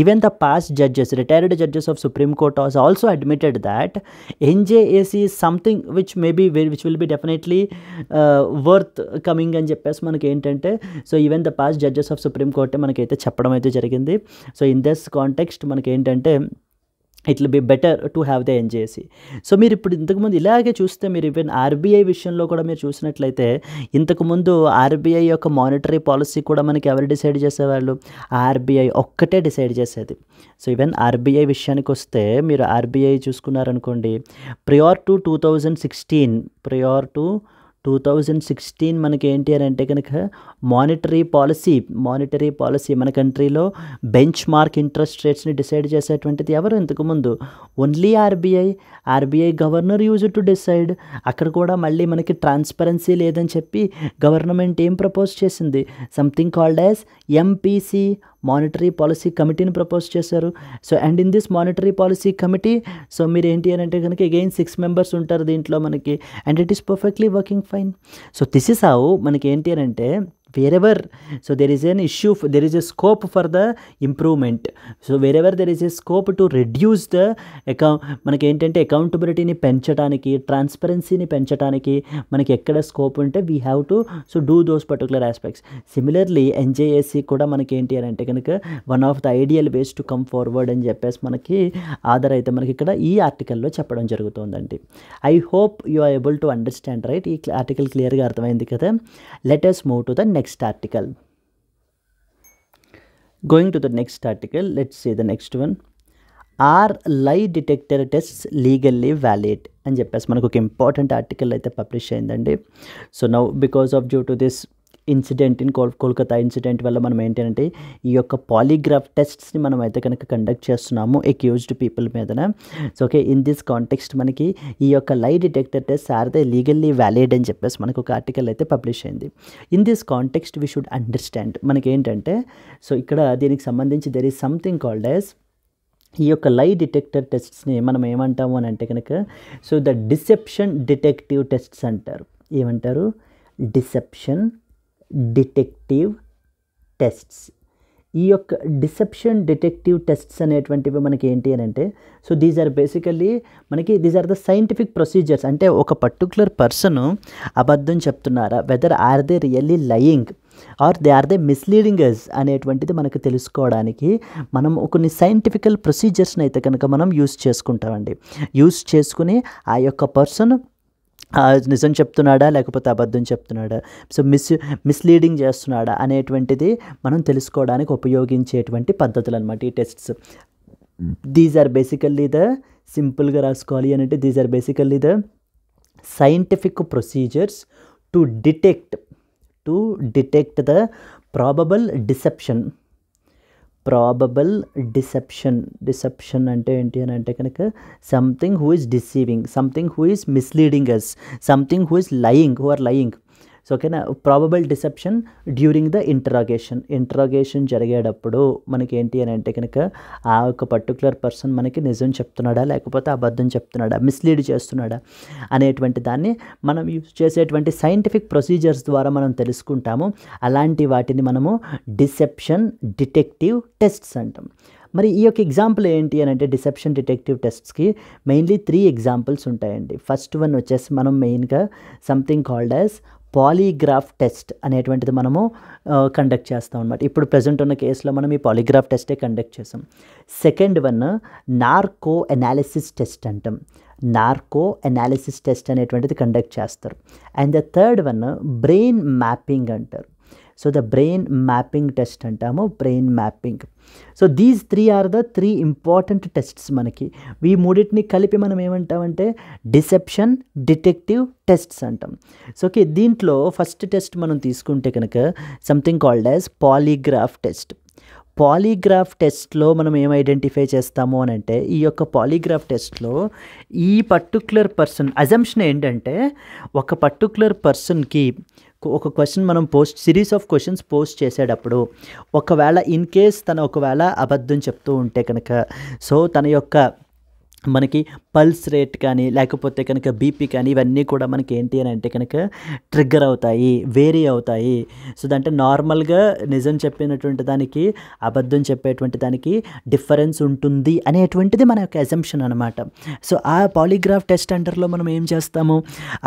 even the past judges retired judges of supreme court has also admitted that NJAC something which maybe which will be definitely worth coming అని చెప్పేసి మనకి ఏంటంటే so even the past judges of supreme కోర్టే మనకైతే చెప్పడం అయితే జరిగింది సో ఇన్ దిస్ కాంటెక్స్ట్ మనకి ఏంటంటే it will be better to have the NJAC so మీరు ఇప్పుడు ఇంతకుముందు ఇలాగే చూస్తే మీరు ఈవెన్ ఆర్బీఐ విషయంలో కూడా మీరు చూసినట్లయితే ఇంతకుముందు ఆర్బీఐ యొక్క మానిటరీ పాలసీ కూడా మనకి ఎవరు డిసైడ్ చేసేవాళ్ళు ఆర్బీఐ ఒక్కటే డిసైడ్ చేసేది సో ఈవెన్ ఆర్బీఐ విషయానికి వస్తే మీరు ఆర్బీఐ చూసుకున్నారనుకోండి prior to two thousand sixteen prior to two thousand sixteen మనకి ఏంటి అని అంటే కనుక మానిటరీ పాలసీ మానిటరీ పాలసీ మన కంట్రీలో బెంచ్ మార్క్ ఇంట్రెస్ట్ రేట్స్ని డిసైడ్ చేసేటువంటిది ఎవరు ఇంతకుముందు only RBI RBI governor use to decide అక్కడ కూడా మళ్ళీ మనకి ట్రాన్స్పరెన్సీ లేదని చెప్పి గవర్నమెంట్ ఏం ప్రపోజ్ చేసింది something called as MPC monetary policy కమిటీని ప్రపోజ్ చేశారు so and in this monetary policy committee so మీరు ఏంటి అని అంటే కనుక అగైన్ సిక్స్ మెంబర్స్ ఉంటారు దీంట్లో మనకి and it is perfectly working fine so this is how మనకి ఏంటి అని అంటే wherever so there is an issue there is a scope for the improvement so wherever there is a scope to reduce the account మనకి ఏంటంటే అకౌంటబిలిటీని పెంచడానికి ట్రాన్స్పరెన్సీని పెంచడానికి మనకి ఎక్కడ స్కోప్ ఉంటే we have to so do those particular aspects similarly NJAC కూడా మనకి ఏంటి అని అంటే కనుక one of the ideal ways to come forward అని చెప్పేసి మనకి ఆధార్ అయితే మనకి ఇక్కడ ఈ ఆర్టికల్లో చెప్పడం జరుగుతుందండి I hope you are able to understand right ఈ ఆర్టికల్ క్లియర్గా అర్థమైంది కదా let us move to the next next article. Going to the next article, let's see the next one. Are lie detector test legally valid అని చెప్పేసి మనకు ఒక important article అయితే publish అయిందండి so now because of due to this incident in Kol Kolkata incident వల్ల మనం ఏంటంటే ఈ యొక్క పాలిగ్రాఫ్ టెస్ట్స్ని మనం అయితే కనుక కండక్ట్ చేస్తున్నాము ఎక్యూజ్డ్ పీపుల్ మీదన so okay in this context మనకి ఈ యొక్క lie detector test are legally valid అని చెప్పేసి మనకు ఒక ఆర్టికల్ అయితే పబ్లిష్ అయింది in this context we should understand మనకి ఏంటంటే సో ఇక్కడ దీనికి సంబంధించి there is something called as ఈ యొక్క లై డిటెక్టర్ టెస్ట్స్ని మనం ఏమంటాము అని అంటే కనుక so the deception detective tests అంటారు ఏమంటారు డిసెప్షన్ డిటెక్టివ్ టెస్ట్స్ ఈ యొక్క డిసెప్షన్ డిటెక్టివ్ టెస్ట్స్ అనేటువంటివి మనకి ఏంటి అని అంటే సో దీస్ ఆర్ బేసికలీ మనకి these are the scientific procedures అంటే ఒక పర్టికులర్ పర్సన్ అబద్ధం చెప్తున్నారా whether are they really lying are they are they misleading us అనేటువంటిది మనకు తెలుసుకోవడానికి మనం కొన్ని సైంటిఫికల్ ప్రొసీజర్స్ని అయితే కనుక మనం యూస్ చేసుకుంటామండి యూస్ చేసుకుని ఆ యొక్క పర్సన్ నిజం చెప్తున్నాడా లేకపోతే అబద్ధం చెప్తున్నాడా సో మిస్ మిస్లీడింగ్ చేస్తున్నాడా అనేటువంటిది మనం తెలుసుకోవడానికి ఉపయోగించేటువంటి పద్ధతులు అనమాట ఈ tests these are basically the సింపుల్గా రాసుకోవాలి అని అంటే these are basically the scientific procedures to detect to detect the probable deception probable deception deception అంటే ఏంటి అని అంటే కనుక something who is deceiving something who is misleading us something who is lying who are lying so ఓకేనా probable deception during the interrogation interrogation జరిగేటప్పుడు మనకి ఏంటి అని అంటే కనుక ఆ యొక్క పర్టికులర్ పర్సన్ మనకి నిజం చెప్తున్నాడా లేకపోతే అబద్ధం చెప్తున్నాడా మిస్లీడ్ చేస్తున్నాడా అనేటువంటి దాన్ని మనం యూజ్ చేసేటువంటి సైంటిఫిక్ ప్రొసీజర్స్ ద్వారా మనం తెలుసుకుంటాము అలాంటి వాటిని మనము డిసెప్షన్ డిటెక్టివ్ టెస్ట్స్ అంటాం మరి ఈ యొక్క ఎగ్జాంపుల్ ఏంటి అని అంటే డిసెప్షన్ డిటెక్టివ్ టెస్ట్స్కి మెయిన్లీ త్రీ ఎగ్జాంపుల్స్ ఉంటాయండి ఫస్ట్ వన్ వచ్చేసి మనం మెయిన్గా something called as polygraph test అనేటువంటిది మనము కండక్ట్ చేస్తాం అనమాట ఇప్పుడు ప్రజెంట్ ఉన్న కేసులో మనం ఈ పాలీగ్రాఫ్ టెస్టే కండక్ట్ చేసాం second one narco analysis test అంటాం నార్కో అనాలిసిస్ టెస్ట్ అనేటువంటిది కండక్ట్ చేస్తారు and the third one brain mapping అంటారు so the brain mapping test అంటాము brain mapping so these three are the three important tests మనకి ఈ మూడింటిని కలిపి మనం ఏమంటామంటే డిసెప్షన్ డిటెక్టివ్ టెస్ట్స్ అంటాం సో ఓకే దీంట్లో ఫస్ట్ టెస్ట్ మనం తీసుకుంటే కనుక something called as polygraph test polygraph టెస్ట్లో మనం ఏం ఐడెంటిఫై చేస్తాము అని అంటే ఈ యొక్క పాలీగ్రాఫ్ టెస్ట్లో ఈ పర్టికులర్ పర్సన్ అజంప్షన్ ఏంటంటే ఒక పర్టికులర్ పర్సన్కి ఒక క్వశ్చన్ మనం post series of questions post చేసేటప్పుడు ఒకవేళ ఇన్ కేస్ తను ఒకవేళ అబద్ధం చెప్తూ ఉంటే కనుక సో తన యొక్క మనకి పల్స్ రేట్ కానీ లేకపోతే కనుక బీపీ కానీ ఇవన్నీ కూడా మనకి ఏంటి అని అంటే కనుక ట్రిగ్గర్ అవుతాయి వేరీ అవుతాయి సో దంటే నార్మల్గా నిజం చెప్పినటువంటి దానికి అబద్ధం చెప్పేటువంటి దానికి డిఫరెన్స్ ఉంటుంది అనేటువంటిది మన యొక్క అజంప్షన్ అనమాట సో ఆ పాలిగ్రాఫ్ టెస్ట్ సెంటర్లో మనం ఏం చేస్తాము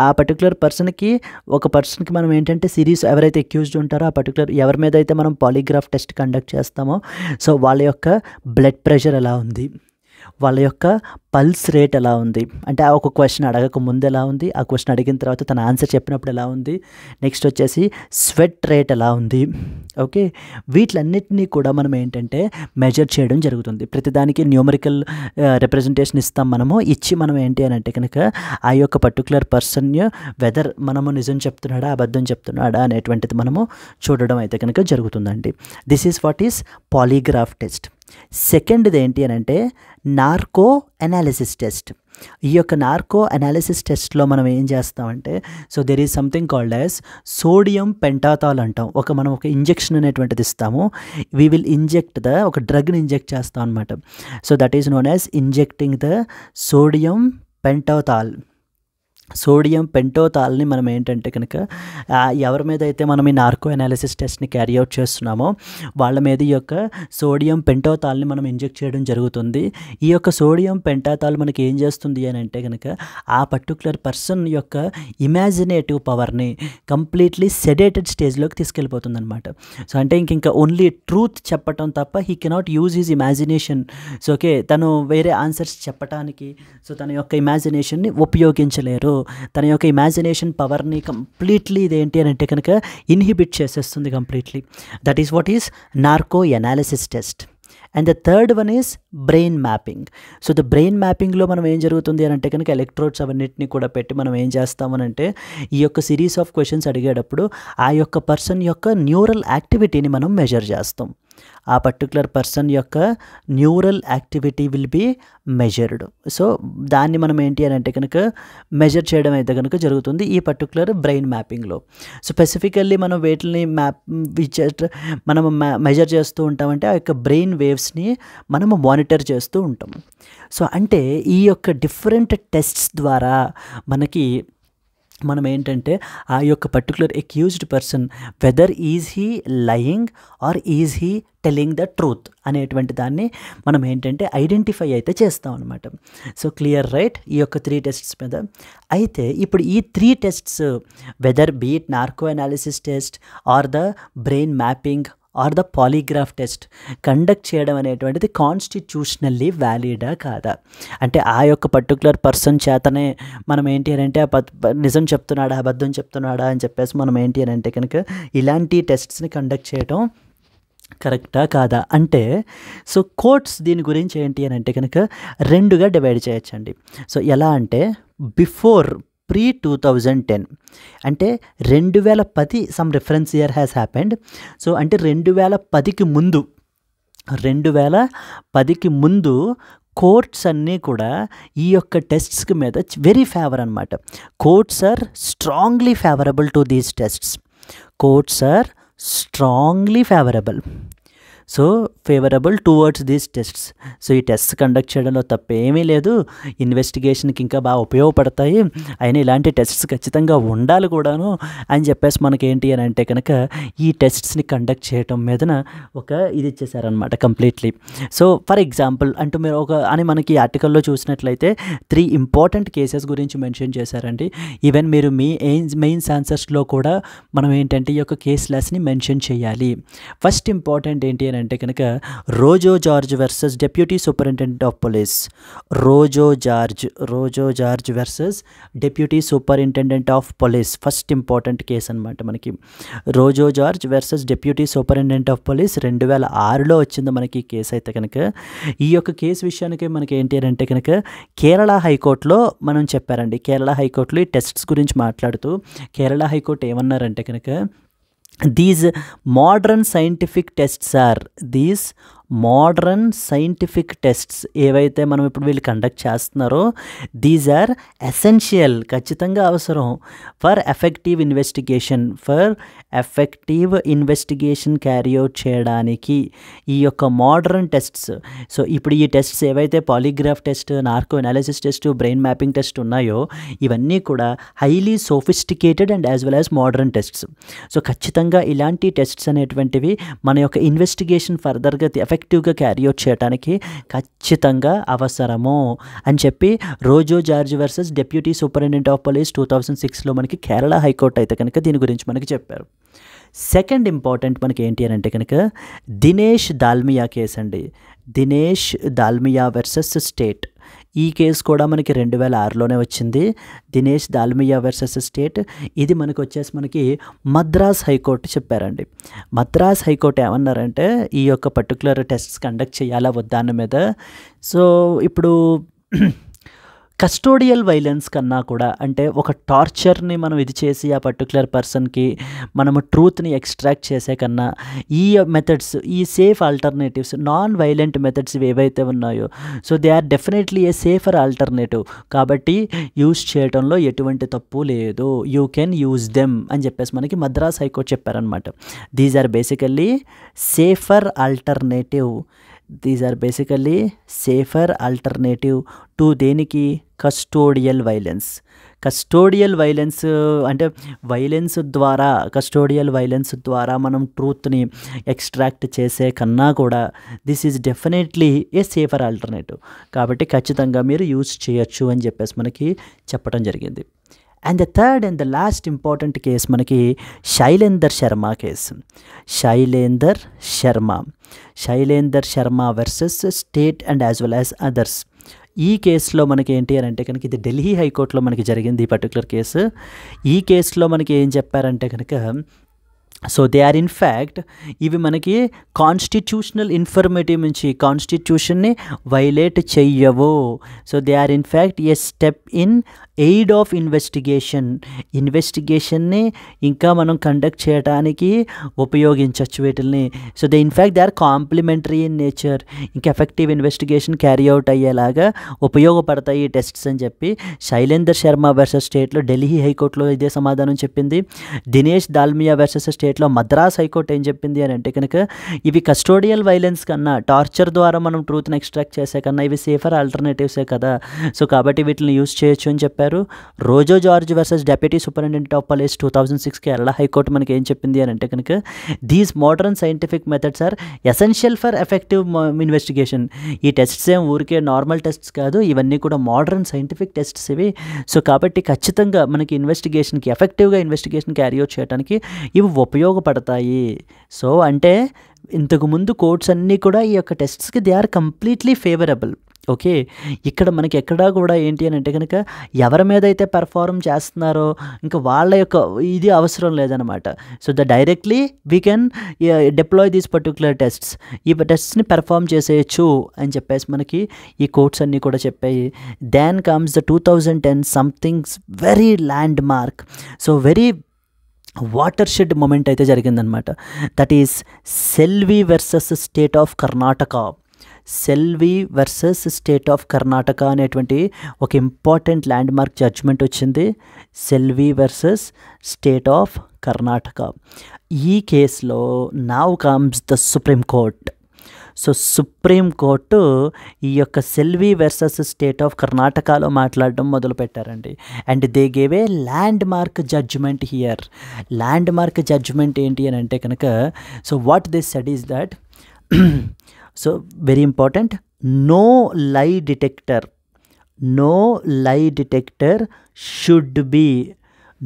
ఆ పర్టికులర్ పర్సన్కి ఒక పర్సన్కి మనం ఏంటంటే సిరీస్ ఎవరైతే అక్యూజ్డ్ ఉంటారో ఆ పర్టికులర్ ఎవరి మీద అయితే మనం పాలిగ్రాఫ్ టెస్ట్ కండక్ట్ చేస్తామో సో వాళ్ళ యొక్క బ్లడ్ ప్రెషర్ ఎలా ఉంది వాళ్ళ యొక్క పల్స్ రేట్ ఎలా ఉంది అంటే ఒక క్వశ్చన్ అడగక ముందు ఎలా ఉంది ఆ క్వశ్చన్ అడిగిన తర్వాత తన ఆన్సర్ చెప్పినప్పుడు ఎలా ఉంది నెక్స్ట్ వచ్చేసి స్వెట్ రేట్ ఎలా ఉంది ఓకే వీటిలన్నిటినీ కూడా మనం ఏంటంటే మెజర్ చేయడం జరుగుతుంది ప్రతిదానికి న్యూమరికల్ రిప్రజెంటేషన్ ఇస్తాం మనము ఇచ్చి మనం ఏంటి అని అంటే కనుక ఆ యొక్క పర్టికులర్ పర్సన్ వెదర్ మనము నిజం చెప్తున్నాడా అబద్ధం చెప్తున్నాడా అనేటువంటిది మనము చూడడం అయితే కనుక జరుగుతుందండి this is what is polygraph test సెకండ్ది ఏంటి అని అంటే నార్కో అనాలిసిస్ టెస్ట్ ఈ యొక్క నార్కో అనాలిసిస్ టెస్ట్లో మనం ఏం చేస్తామంటే so there is something called as sodium pentothal అంటాం ఒక మనం ఒక ఇంజెక్షన్ అనేటువంటిది ఇస్తాము వీ విల్ ఇంజెక్ట్ ద ఒక డ్రగ్ని ఇంజెక్ట్ చేస్తాం అనమాట so that is known as injecting the sodium pentothal sodium పెంటోతాల్ని మనం ఏంటంటే కనుక ఎవరి మీద అయితే మనం ఈ నార్కో అనాలిసిస్ టెస్ట్ని క్యారీ అవుట్ చేస్తున్నామో వాళ్ళ మీద ఈ యొక్క సోడియం పెంటోతాల్ని మనం ఇంజెక్ట్ చేయడం జరుగుతుంది ఈ యొక్క సోడియం పెంటోతాల్ మనకి ఏం చేస్తుంది అని అంటే కనుక ఆ పర్టికులర్ పర్సన్ యొక్క ఇమాజినేటివ్ పవర్ని కంప్లీట్లీ సెడేటెడ్ స్టేజ్లోకి తీసుకెళ్ళిపోతుంది అనమాట సో అంటే ఇంక ఇంకా ఓన్లీ ట్రూత్ చెప్పటం తప్ప he cannot use his imagination so okay తను వేరే ఆన్సర్స్ చెప్పటానికి సో తన యొక్క ఇమాజినేషన్ని ఉపయోగించలేరు తన యొక్క ఇమాజినేషన్ పవర్ని కంప్లీట్లీ ఇదేంటి అని అంటే కనుక ఇన్హిబిట్ చేసేస్తుంది completely that is what is narco analysis test and the third one is brain mapping so the brain మ్యాపింగ్లో మనం ఏం జరుగుతుంది అని అంటే కనుక ఎలక్ట్రోడ్స్ అవన్నింటినీ కూడా పెట్టి మనం ఏం చేస్తామనంటే ఈ యొక్క సిరీస్ ఆఫ్ క్వశ్చన్స్ అడిగేటప్పుడు ఆ యొక్క పర్సన్ యొక్క న్యూరల్ యాక్టివిటీని మనం మెజర్ చేస్తాం ఆ పర్టికులర్ పర్సన్ యొక్క neural activity will be measured so దాన్ని మనం ఏంటి అని అంటే కనుక మెజర్ చేయడం అయితే కనుక జరుగుతుంది ఈ పర్టికులర్ బ్రెయిన్ మ్యాపింగ్లో సో స్పెసిఫికల్లీ మనం వేటిని మ్యాప్ మనం మెజర్ చేస్తూ ఉంటామంటే ఆ యొక్క బ్రెయిన్ వేవ్స్ని మనం మానిటర్ మానిటర్ చేస్తూ ఉంటాం సో అంటే ఈ యొక్క డిఫరెంట్ టెస్ట్స్ ద్వారా మనకి మనం ఏంటంటే ఆ యొక్క particular accused person whether is he lying or is he telling the truth అనేటువంటి దాన్ని మనం ఏంటంటే ఐడెంటిఫై అయితే చేస్తాం అనమాట సో క్లియర్ రైట్ ఈ యొక్క త్రీ టెస్ట్స్ మీద అయితే ఇప్పుడు ఈ three tests whether be it narco analysis test or the brain mapping or the polygraph test conduct చేయడం అనేటువంటిది కాన్స్టిట్యూషనల్లీ వ్యాలిడా కాదా అంటే ఆ యొక్క పర్టికులర్ పర్సన్ చేతనే మనం ఏంటి అని అంటే నిజం చెప్తున్నాడా అబద్ధం చెప్తున్నాడా అని చెప్పేసి మనం ఏంటి అని అంటే కనుక ఇలాంటి టెస్ట్స్ని కండక్ట్ చేయడం కరెక్టా కాదా అంటే సో కోర్ట్స్ దీని గురించి ఏంటి అని అంటే కనుక రెండుగా డివైడ్ చేయొచ్చండి సో ఎలా అంటే before pre two thousand ten అంటే రెండు వేల పది some reference year has happened so అంటే రెండు వేల పదికి ముందు రెండు వేల పదికి ముందు కోర్ట్స్ అన్నీ కూడా ఈ యొక్క టెస్ట్స్కి మీద వెరీ ఫేవర్ అనమాట courts are strongly favourable to these tests courts are strongly favourable so favourable towards these tests so ఈ టెస్ట్స్ కండక్ట్ చేయడంలో తప్పేమీ లేదు ఇన్వెస్టిగేషన్కి ఇంకా బాగా ఉపయోగపడతాయి అయినా ఇలాంటి టెస్ట్స్ ఖచ్చితంగా ఉండాలి కూడాను అని చెప్పేసి మనకేంటి అని అంటే కనుక ఈ టెస్ట్స్ని కండక్ట్ చేయటం మీదన ఒక ఇది ఇచ్చేసారనమాట కంప్లీట్లీ సో ఫర్ ఎగ్జాంపుల్ అంటూ మీరు ఒక అని మనకి ఆర్టికల్లో చూసినట్లయితే త్రీ ఇంపార్టెంట్ కేసెస్ గురించి మెన్షన్ చేశారండి ఈవెన్ మీరు మీ మెయిన్స్ ఆన్సర్స్లో కూడా మనం ఏంటంటే ఈ యొక్క కేస్ లెస్ని మెన్షన్ చేయాలి ఫస్ట్ ఇంపార్టెంట్ ఏంటి అని అంటే కనుక Rojo George versus deputy superintendent of police Rojo George Rojo George versus deputy superintendent of police first important case అనమాట మనకి Rojo George versus deputy superintendent of police రెండు వేల ఆరులో వచ్చింది మనకి కేసు అయితే కనుక ఈ యొక్క కేసు విషయానికి మనకి ఏంటి అంటే కనుక కేరళ హైకోర్టులో మనం చెప్పారండి కేరళ హైకోర్టులో ఈ టెస్ట్స్ గురించి మాట్లాడుతూ కేరళ హైకోర్టు ఏమన్నారంటే కనుక these modern scientific tests are these modern scientific tests ఏవైతే మనం ఇప్పుడు వీళ్ళు కండక్ట్ చేస్తున్నారో దీస్ ఆర్ ఎసెన్షియల్ ఖచ్చితంగా అవసరం for effective investigation for effective investigation carry out చేయడానికి ఈ యొక్క మోడర్న్ టెస్ట్స్ సో ఇప్పుడు ఈ టెస్ట్స్ ఏవైతే polygraph test narco analysis test brain mapping test ఉన్నాయో ఇవన్నీ కూడా highly sophisticated and as well as modern tests so ఖచ్చితంగా ఇలాంటి టెస్ట్స్ అనేటువంటివి మన యొక్క ఇన్వెస్టిగేషన్ ఫర్దర్గా ఎఫెక్టివ్గా క్యారీ అవుట్ చేయడానికి ఖచ్చితంగా అవసరము అని చెప్పి Rojo George versus deputy superintendent of police two thousand సిక్స్లో మనకి కేరళ హైకోర్టు అయితే కనుక దీని గురించి మనకి చెప్పారు సెకండ్ ఇంపార్టెంట్ మనకి ఏంటి అని అంటే కనుక దినేష్ దాల్మియా కేసు అండి దినేష్ దాల్మియా వర్సెస్ స్టేట్ ఈ కేసు కూడా మనకి రెండు వేల ఆరులోనే వచ్చింది దినేష్ దాల్మియా వర్సెస్ స్టేట్ ఇది మనకు వచ్చేసి మనకి మద్రాస్ హైకోర్టు చెప్పారండి మద్రాస్ హైకోర్టు ఏమన్నారంటే ఈ యొక్క పర్టికులర్ టెస్ట్స్ కండక్ట్ చేయాలా వద్దాన్న మీద సో ఇప్పుడు కస్టోడియల్ వైలెన్స్ కన్నా కూడా అంటే ఒక టార్చర్ని మనం ఇది చేసి ఆ పర్టికులర్ పర్సన్కి మనము ట్రూత్ని ఎక్స్ట్రాక్ట్ చేసే కన్నా ఈ మెథడ్స్ ఈ safe alternatives non violent methods ఏవైతే ఉన్నాయో so they are definitely a safer alternative కాబట్టి యూజ్ చేయడంలో ఎటువంటి తప్పు లేదు యూ కెన్ యూజ్ దెమ్ అని చెప్పేసి మనకి మద్రాస్ హైకోర్టు చెప్పారనమాట these are basically safer alternative these are basically safer alternative to దేనికి కస్టోడియల్ వైలెన్స్ కస్టోడియల్ వైలెన్స్ అంటే వైలెన్స్ ద్వారా కస్టోడియల్ వైలెన్స్ ద్వారా మనం ట్రూత్ని ఎక్స్ట్రాక్ట్ చేసే కన్నా కూడా this is definitely a safer alternative కాబట్టి ఖచ్చితంగా మీరు యూజ్ చేయొచ్చు అని చెప్పేసి మనకి చెప్పడం జరిగింది and the third and the last important case మనకి Shailender Sharma case Shailender Sharma Shailender Sharma versus state and as well as others ఈ కేసులో మనకి ఏంటి అని అంటే కనుక ఇది ఢిల్లీ హైకోర్టులో మనకి జరిగింది ఈ పర్టికులర్ కేసు ఈ కేసులో మనకి ఏం చెప్పారంటే కనుక so they are in fact ఇవి మనకి కాన్స్టిట్యూషనల్ ఇన్ఫర్మేటివ్ నుంచి కాన్స్టిట్యూషన్ని వైలేట్ చెయ్యవు so they are in fact a step in aid of investigation ఇన్వెస్టిగేషన్ని ఇంకా మనం కండక్ట్ చేయడానికి ఉపయోగించవచ్చు వీటిని so they in fact they are complementary in nature ఇంకా ఎఫెక్టివ్ ఇన్వెస్టిగేషన్ క్యారీ అవుట్ అయ్యేలాగా ఉపయోగపడతాయి ఈ టెస్ట్స్ అని చెప్పి శైలేందర్ శర్మ వర్సెస్ స్టేట్లో ఢిల్లీ హైకోర్టులో ఇదే సమాధానం చెప్పింది దినేష్ దాల్మియా వర్సెస్ స్టేట్లో మద్రాస్ హైకోర్టు ఏం చెప్పింది అని అంటే కనుక ఇవి కస్టోడియల్ వైలెన్స్ కన్నా టార్చర్ ద్వారా మనం ట్రూత్ని ఎక్స్ట్రాక్ట్ చేసే కన్నా ఇవి సేఫర్ ఆల్టర్నేటివ్సే కదా సో కాబట్టి వీటిని యూస్ చేయొచ్చు అని చెప్పారు చెప్పారు Rojo George versus deputy superintendent of police two thousand six Kerala high court మనకి ఏం చెప్పింది అని అంటే కనుక these modern scientific methods are essential for effective investigation ఈ టెస్ట్స్ ఏం ఊరికే నార్మల్ టెస్ట్స్ కాదు ఇవన్నీ కూడా మోడర్న్ సైంటిఫిక్ టెస్ట్స్ ఇవి సో కాబట్టి ఖచ్చితంగా మనకి ఇన్వెస్టిగేషన్కి ఎఫెక్టివ్గా ఇన్వెస్టిగేషన్ క్యారీ అవుట్ చేయడానికి ఇవి ఉపయోగపడతాయి సో అంటే ఇంతకుముందు కోర్ట్స్ అన్నీ కూడా ఈ యొక్క టెస్ట్స్కి they are completely favourable okay ఇక్కడ మనకి ఎక్కడా కూడా ఏంటి అని అంటే కనుక ఎవరి మీద అయితే పెర్ఫార్మ్ చేస్తున్నారో ఇంకా వాళ్ళ యొక్క ఇది అవసరం లేదనమాట so the directly we can deploy these particular tests ఈ టెస్ట్స్ని పెర్ఫామ్ చేసేయచ్చు అని చెప్పేసి మనకి ఈ కోట్స్ అన్నీ కూడా చెప్పాయి then comes the two thousand ten somethings very landmark so very watershed moment అయితే జరిగిందనమాట that is Selvi versus state of Karnataka Selvi versus state of Karnataka అనేటువంటి ఒక ఇంపార్టెంట్ ల్యాండ్ మార్క్ జడ్జ్మెంట్ వచ్చింది Selvi versus state of Karnataka ఈ కేసులో now comes the supreme court so supreme court ఈ యొక్క Selvi versus state of కర్ణాటకలో మాట్లాడడం మొదలుపెట్టారండి and they gave landmark judgement here landmark judgment ఏంటి అని అంటే కనుక so what this said is that So very important, no lie detector. No lie detector should be,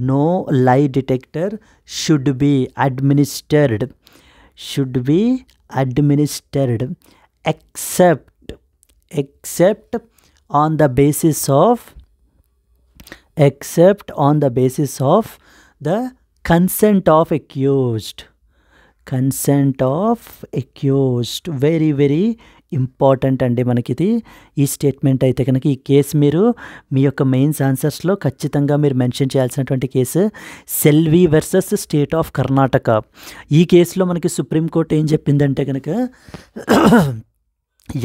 no lie detector should be administered, should be administered except, except on the basis of, except on the basis of the consent of accused consent of accused very very important అండి మనకి ఇది ఈ statement అయితే కనుక ఈ case మీరు మీ యొక్క mains ఆన్సర్స్లో ఖచ్చితంగా మీరు మెన్షన్ చేయాల్సినటువంటి case Selvi versus state of Karnataka ఈ కేసులో మనకి సుప్రీంకోర్టు ఏం చెప్పిందంటే కనుక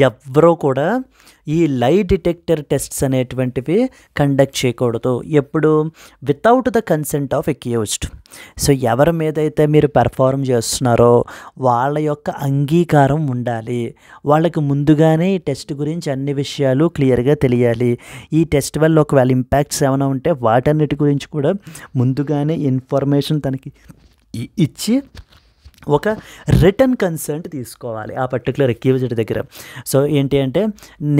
ఎవరో కూడా ఈ లై డిటెక్టర్ టెస్ట్స్ అనేటువంటివి కండక్ట్ చేయకూడదు ఎప్పుడు without the consent of accused so ఎవరి మీద అయితే మీరు పెర్ఫార్మ్ చేస్తున్నారో వాళ్ళ యొక్క అంగీకారం ఉండాలి వాళ్ళకి ముందుగానే ఈ టెస్ట్ గురించి అన్ని విషయాలు క్లియర్గా తెలియాలి ఈ టెస్ట్ వల్ల ఒకవేళ ఇంపాక్ట్స్ ఏమైనా ఉంటే వాటన్నిటి గురించి కూడా ముందుగానే ఇన్ఫర్మేషన్ తనకి ఇచ్చి ఒక రిటర్న్ కన్సెంట్ తీసుకోవాలి ఆ పర్టికులర్ ఎక్యూజ్డ్ దగ్గర సో ఏంటి అంటే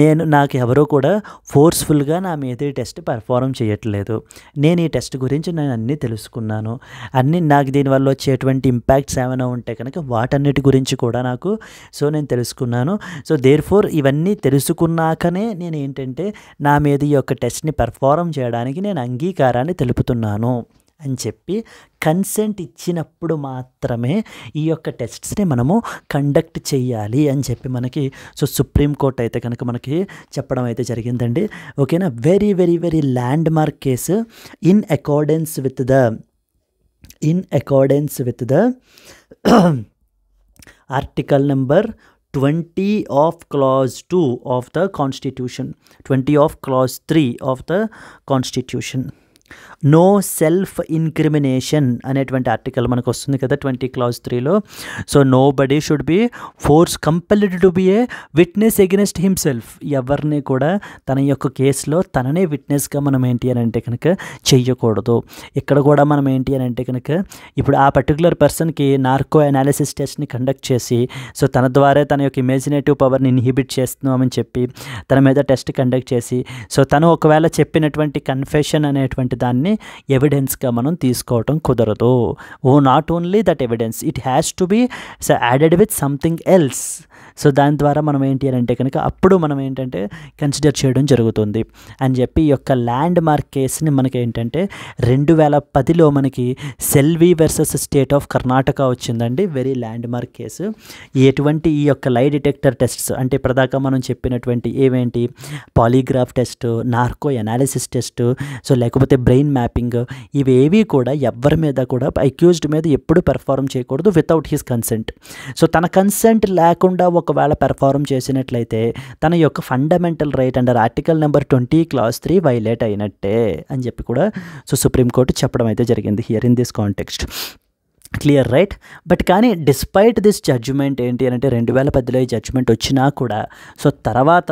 నేను నాకు ఎవరో కూడా ఫోర్స్ఫుల్గా నా మీద ఈ టెస్ట్ పెర్ఫార్మ్ చేయట్లేదు నేను ఈ టెస్ట్ గురించి నేను అన్నీ తెలుసుకున్నాను అన్నీ నాకు దీనివల్ల వచ్చేటువంటి ఇంపాక్ట్స్ ఏమైనా ఉంటే కనుక వాటన్నిటి గురించి కూడా నాకు సో నేను తెలుసుకున్నాను సో దేర్ ఫోర్ ఇవన్నీ తెలుసుకున్నాకనే నేను ఏంటంటే నా మీద ఈ యొక్క టెస్ట్ని పెర్ఫార్మ్ చేయడానికి నేను అంగీకారాన్ని తెలుపుతున్నాను అని చెప్పి కన్సెంట్ ఇచ్చినప్పుడు మాత్రమే ఈ యొక్క టెస్ట్స్ని మనము కండక్ట్ చేయాలి అని చెప్పి మనకి సో సుప్రీంకోర్టు అయితే కనుక మనకి చెప్పడం అయితే జరిగిందండి ఓకేనా very very very landmark case in accordance with the in accordance with the article number twenty of clause two of the constitution twenty of clause three of the constitution no self incrimination అనేటువంటి article మనకు వస్తుంది కదా twenty clause త్రీలో so nobody should be force compelled to be a witness against himself ఎవరిని కూడా తన యొక్క కేసులో తననే విట్నెస్గా మనం ఏంటి అని అంటే కనుక చెయ్యకూడదు ఇక్కడ కూడా మనం ఏంటి అని అంటే కనుక ఇప్పుడు ఆ పర్టికులర్ పర్సన్కి నార్కో అనాలిసిస్ టెస్ట్ని కండక్ట్ చేసి సో తన ద్వారా తన యొక్క ఇమేజినేటివ్ పవర్ని ఇన్హిబిట్ చేస్తున్నామని చెప్పి తన మీద టెస్ట్ కండక్ట్ చేసి సో తను ఒకవేళ చెప్పినటువంటి కన్ఫెషన్ అనేటువంటి దాన్ని దాన్ని ఎవిడెన్స్గా మనం తీసుకోవటం కుదరదు oh not only that evidence it has to be added with something else so దాని ద్వారా మనం ఏంటి అని అంటే కనుక అప్పుడు మనం ఏంటంటే కన్సిడర్ చేయడం జరుగుతుంది అని చెప్పి ఈ యొక్క ల్యాండ్ మార్క్ కేసుని మనకి ఏంటంటే రెండు వేల పదిలో మనకి Selvi versus state of Karnataka వచ్చిందండి వెరీ ల్యాండ్ మార్క్ కేసు ఎటువంటి ఈ యొక్క లై డిటెక్టర్ టెస్ట్స్ అంటే ఇప్పటిదాకా మనం చెప్పినటువంటి ఏవేంటి polygraph test narco analysis test so లేకపోతే బ్రెయిన్ మ్యాపింగ్ ఇవేవి కూడా ఎవరి మీద కూడా అక్యూజ్డ్ మీద ఎప్పుడు పెర్ఫార్మ్ చేయకూడదు వితౌట్ హిస్ కన్సెంట్ సో తన కన్సెంట్ లేకుండా ఒక ఒకవేళ పెర్ఫార్మ్ చేసినట్లయితే తన యొక్క fundamental right under article number twenty clause three violate అయినట్టే అని చెప్పి కూడా సో సుప్రీంకోర్టు చెప్పడం అయితే జరిగింది here in this context clear right but కానీ డిస్పైట్ దిస్ జడ్జిమెంట్ ఏంటి అంటే రెండు వేల పదిలో ఈ జడ్జిమెంట్ వచ్చినా కూడా సో తర్వాత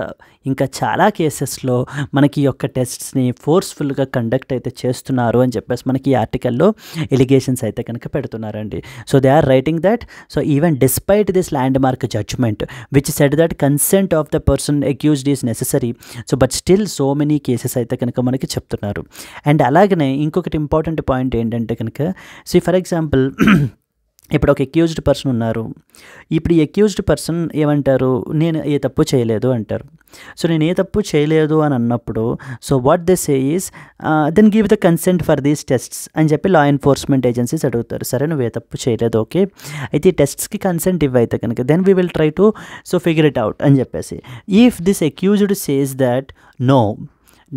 ఇంకా చాలా కేసెస్లో మనకి యొక్క టెస్ట్స్ని ఫోర్స్ఫుల్గా కండక్ట్ అయితే చేస్తున్నారు అని చెప్పేసి మనకి ఈ ఆర్టికల్లో ఎలిగేషన్స్ అయితే కనుక పెడుతున్నారండి so they are writing that so even despite this landmark judgment which said that consent of the person accused is necessary so but still so many cases అయితే కనుక మనకి చెప్తున్నారు అండ్ అలాగనే ఇంకొకటి ఇంపార్టెంట్ పాయింట్ ఏంటంటే కనుక C for example ఇప్పుడు ఒక ఎక్యూజ్డ్ పర్సన్ ఉన్నారు ఇప్పుడు ఈ ఎక్యూజ్డ్ పర్సన్ ఏమంటారు నేను ఏ తప్పు చేయలేదు అంటారు సో నేను ఏ తప్పు చేయలేదు అని అన్నప్పుడు so what they say is then give the consent for these tests అని చెప్పి లా ఎన్ఫోర్స్మెంట్ ఏజెన్సీస్ అడుగుతారు సరే నువ్వు ఏ తప్పు చేయలేదు ఓకే అయితే ఈ టెస్ట్స్కి కన్సెంట్ ఇవ్వైతే కనుక then we will try to so figure it out అని చెప్పేసి if this accused says that no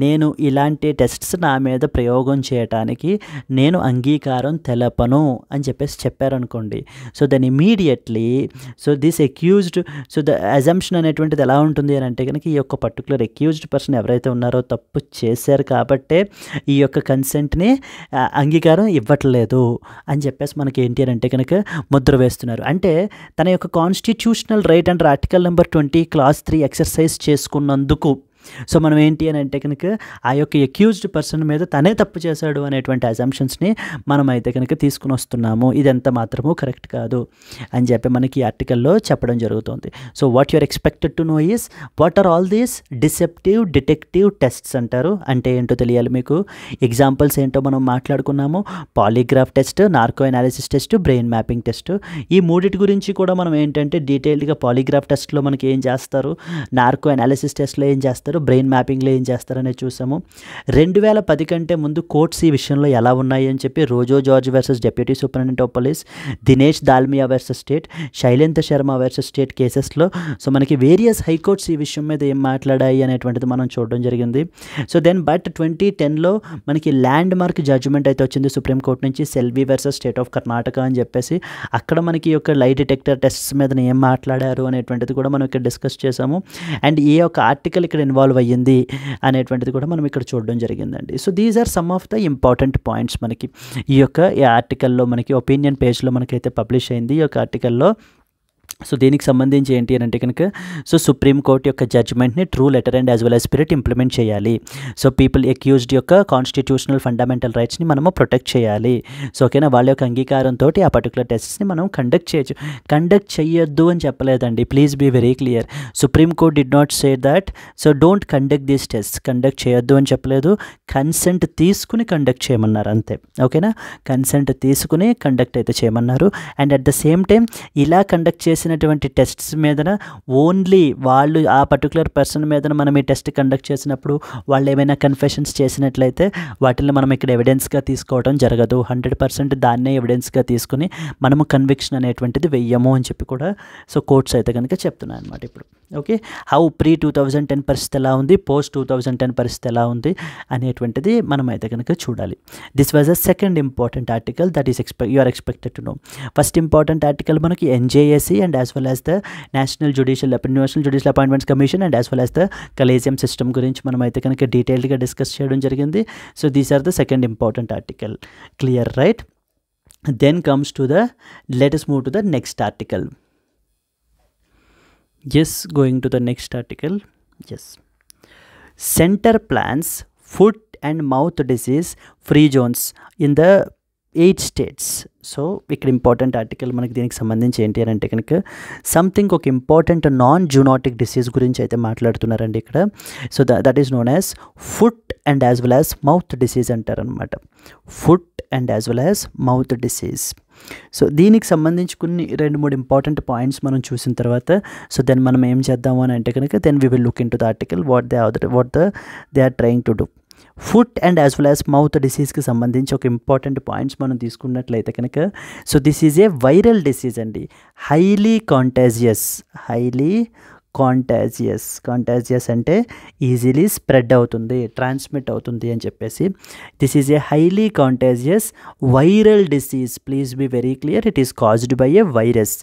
నేను ఇలాంటి టెస్ట్స్ నా మీద ప్రయోగం చేయటానికి నేను అంగీకారం తెలపను అని చెప్పేసి చెప్పారనుకోండి so then immediately so this accused so the assumption అనేటువంటిది ఎలా ఉంటుంది అని అంటే కనుక ఈ యొక్క పర్టికులర్ ఎక్యూజ్డ్ పర్సన్ ఎవరైతే ఉన్నారో తప్పు చేశారు కాబట్టే ఈ యొక్క కన్సెంట్ని అంగీకారం ఇవ్వట్లేదు అని చెప్పేసి మనకి ఏంటి అని అంటే కనుక ముద్ర వేస్తున్నారు అంటే తన యొక్క constitutional right and article number twenty clause three exercise చేసుకున్నందుకు సో మనం ఏంటి అని అంటే కనుక ఆ యొక్క ఎక్యూజ్డ్ పర్సన్ మీద తనే తప్పు చేశాడు అనేటువంటి అజంప్షన్స్ని మనం అయితే కనుక తీసుకుని వస్తున్నాము ఇదంత మాత్రము కరెక్ట్ కాదు అని చెప్పి మనకి ఆర్టికల్లో చెప్పడం జరుగుతుంది so what you're expected to know is what are all these deceptive detective tests అంటారు అంటే ఏంటో తెలియాలి మీకు ఎగ్జాంపుల్స్ ఏంటో మనం మాట్లాడుకున్నాము polygraph test narco analysis test brain mapping test ఈ మూడిటి గురించి కూడా మనం ఏంటంటే డీటెయిల్డ్గా పాలిగ్రాఫ్ టెస్ట్లో మనకి ఏం చేస్తారు నార్కో అనాలిసిస్ టెస్ట్లో ఏం చేస్తారు విషయంలో బ్రెయిన్ మ్యాపింగ్లో ఏం చేస్తారనే చూసాము రెండు వేల పది కంటే ముందు కోర్ట్స్ ఈ విషయంలో ఎలా ఉన్నాయని చెప్పి Rojo George versus deputy superintendent of police Dinesh Dalmiya versus state Shailendra Sharma versus state కేసెస్లో సో మనకి వేరియస్ హైకోర్ట్స్ ఈ విషయం మీద ఏం మాట్లాడాయి అనేటువంటిది మనం చూడడం జరిగింది సో దెన్ బట్ ట్వంటీ టెన్లో మనకి ల్యాండ్ మార్క్ జడ్జ్మెంట్ అయితే వచ్చింది సుప్రీంకోర్టు నుంచి Selvi versus state of Karnataka అని చెప్పేసి అక్కడ మనకి యొక్క లైట్ డిటెక్టర్ టెస్ట్స్ మీద ఏం మాట్లాడారు అనేటువంటిది కూడా మనం ఇక్కడ డిస్కస్ చేశాము అండ్ ఈ యొక్క ఆర్టికల్ ఇక్కడ ఇన్వాల్వ్ ఇన్వాల్వ్ అయ్యింది అనేటువంటిది కూడా మనం ఇక్కడ చూడడం జరిగిందండి so these are some of the important points మనకి ఈ యొక్క ఈ ఆర్టికల్లో మనకి ఒపీనియన్ పేజ్లో మనకైతే పబ్లిష్ అయింది ఈ యొక్క ఆర్టికల్లో సో దీనికి సంబంధించి ఏంటి అని అంటే కనుక సో సుప్రీంకోర్టు యొక్క జడ్జ్మెంట్ని true letter and as well as spirit implement చేయాలి సో పీపుల్ ఎక్యూజ్డ్ యొక్క కాన్స్టిట్యూషనల్ ఫండమెంటల్ రైట్స్ని మనము ప్రొటెక్ట్ చేయాలి సో ఓకేనా వాళ్ళ యొక్క అంగీకారంతో ఆ పర్టికులర్ టెస్ట్స్ని మనం కండక్ట్ చేయొచ్చు కండక్ట్ చేయొద్దు అని చెప్పలేదండి please be very clear supreme court did not say that so don't conduct these test conduct చేయొద్దు అని చెప్పలేదు కన్సెంట్ తీసుకుని కండక్ట్ చేయమన్నారు అంతే ఓకేనా కన్సెంట్ తీసుకుని కండక్ట్ అయితే చేయమన్నారు and at the same time ఇలా కండక్ట్ చేసిన చేసినటువంటి టెస్ట్స్ మీద ఓన్లీ వాళ్ళు ఆ పర్టికులర్ పర్సన్ మీద మనం ఈ టెస్ట్ కండక్ట్ చేసినప్పుడు వాళ్ళు ఏమైనా కన్ఫెషన్స్ చేసినట్లయితే వాటిని మనం ఇక్కడ ఎవిడెన్స్గా తీసుకోవడం జరగదు హండ్రెడ్ పర్సెంట్ దాన్నే ఎవిడెన్స్గా తీసుకుని మనము కన్విక్షన్ అనేటువంటిది వెయ్యము అని చెప్పి కూడా సో కోర్ట్స్ అయితే కనుక చెప్తున్నాయి అనమాట ఇప్పుడు okay how pre two thousand ten పరిస్థితి ఎలా ఉంది పోస్ట్ టూ థౌజండ్ టెన్ పరిస్థితి ఎలా ఉంది అనేటువంటిది మనం అయితే కనుక చూడాలి this was a second important article that is expect you are expected to know first important article మనకి NJAC and as well as the national judicial national judicial appointments commission and as well as the collegium system గురించి మనం అయితే కనుక డీటెయిల్డ్గా discuss చేయడం జరిగింది so these are the second important article clear right then comes to the latest move to the next article yes going to the next article yes centre plans foot and mouth disease free zones in the eight states so ఇక్కడ important article మనకి దీనికి సంబంధించి ఏంటి అని అంటే కనుక something ఒక important non zoonotic disease గురించి అయితే మాట్లాడుతున్నారండి ఇక్కడ so that is known as foot and as well as mouth disease అంటారనమాట foot and as well as mouth disease so దీనికి సంబంధించి కొన్ని రెండు మూడు ఇంపార్టెంట్ పాయింట్స్ మనం చూసిన తర్వాత సో దెన్ మనం ఏం చేద్దాము అని అంటే కనుక then we will look into the article what they what the they are trying to do foot and as well as mouth disease ki sambandhinchi ok important points manam teeskunnatlayite kanaka so this is a viral disease and highly contagious highly contagious contagious అంటే easily spread అవుతుంది transmit అవుతుంది అని చెప్పేసి this is a highly contagious viral disease please be very clear it is caused by a virus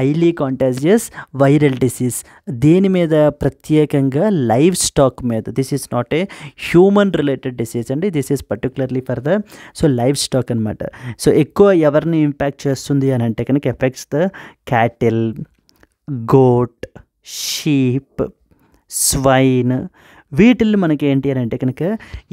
highly contagious viral disease దీని మీద ప్రత్యేకంగా livestock మీద this is not a human related disease అండి this is particularly for the so livestock అనమాట సో ఎక్కువ ఎవరిని impact చేస్తుంది అని అంటే కనుక affects the cattle goat sheep swine వీటిల్ని మనకి ఏంటి అని అంటే కనుక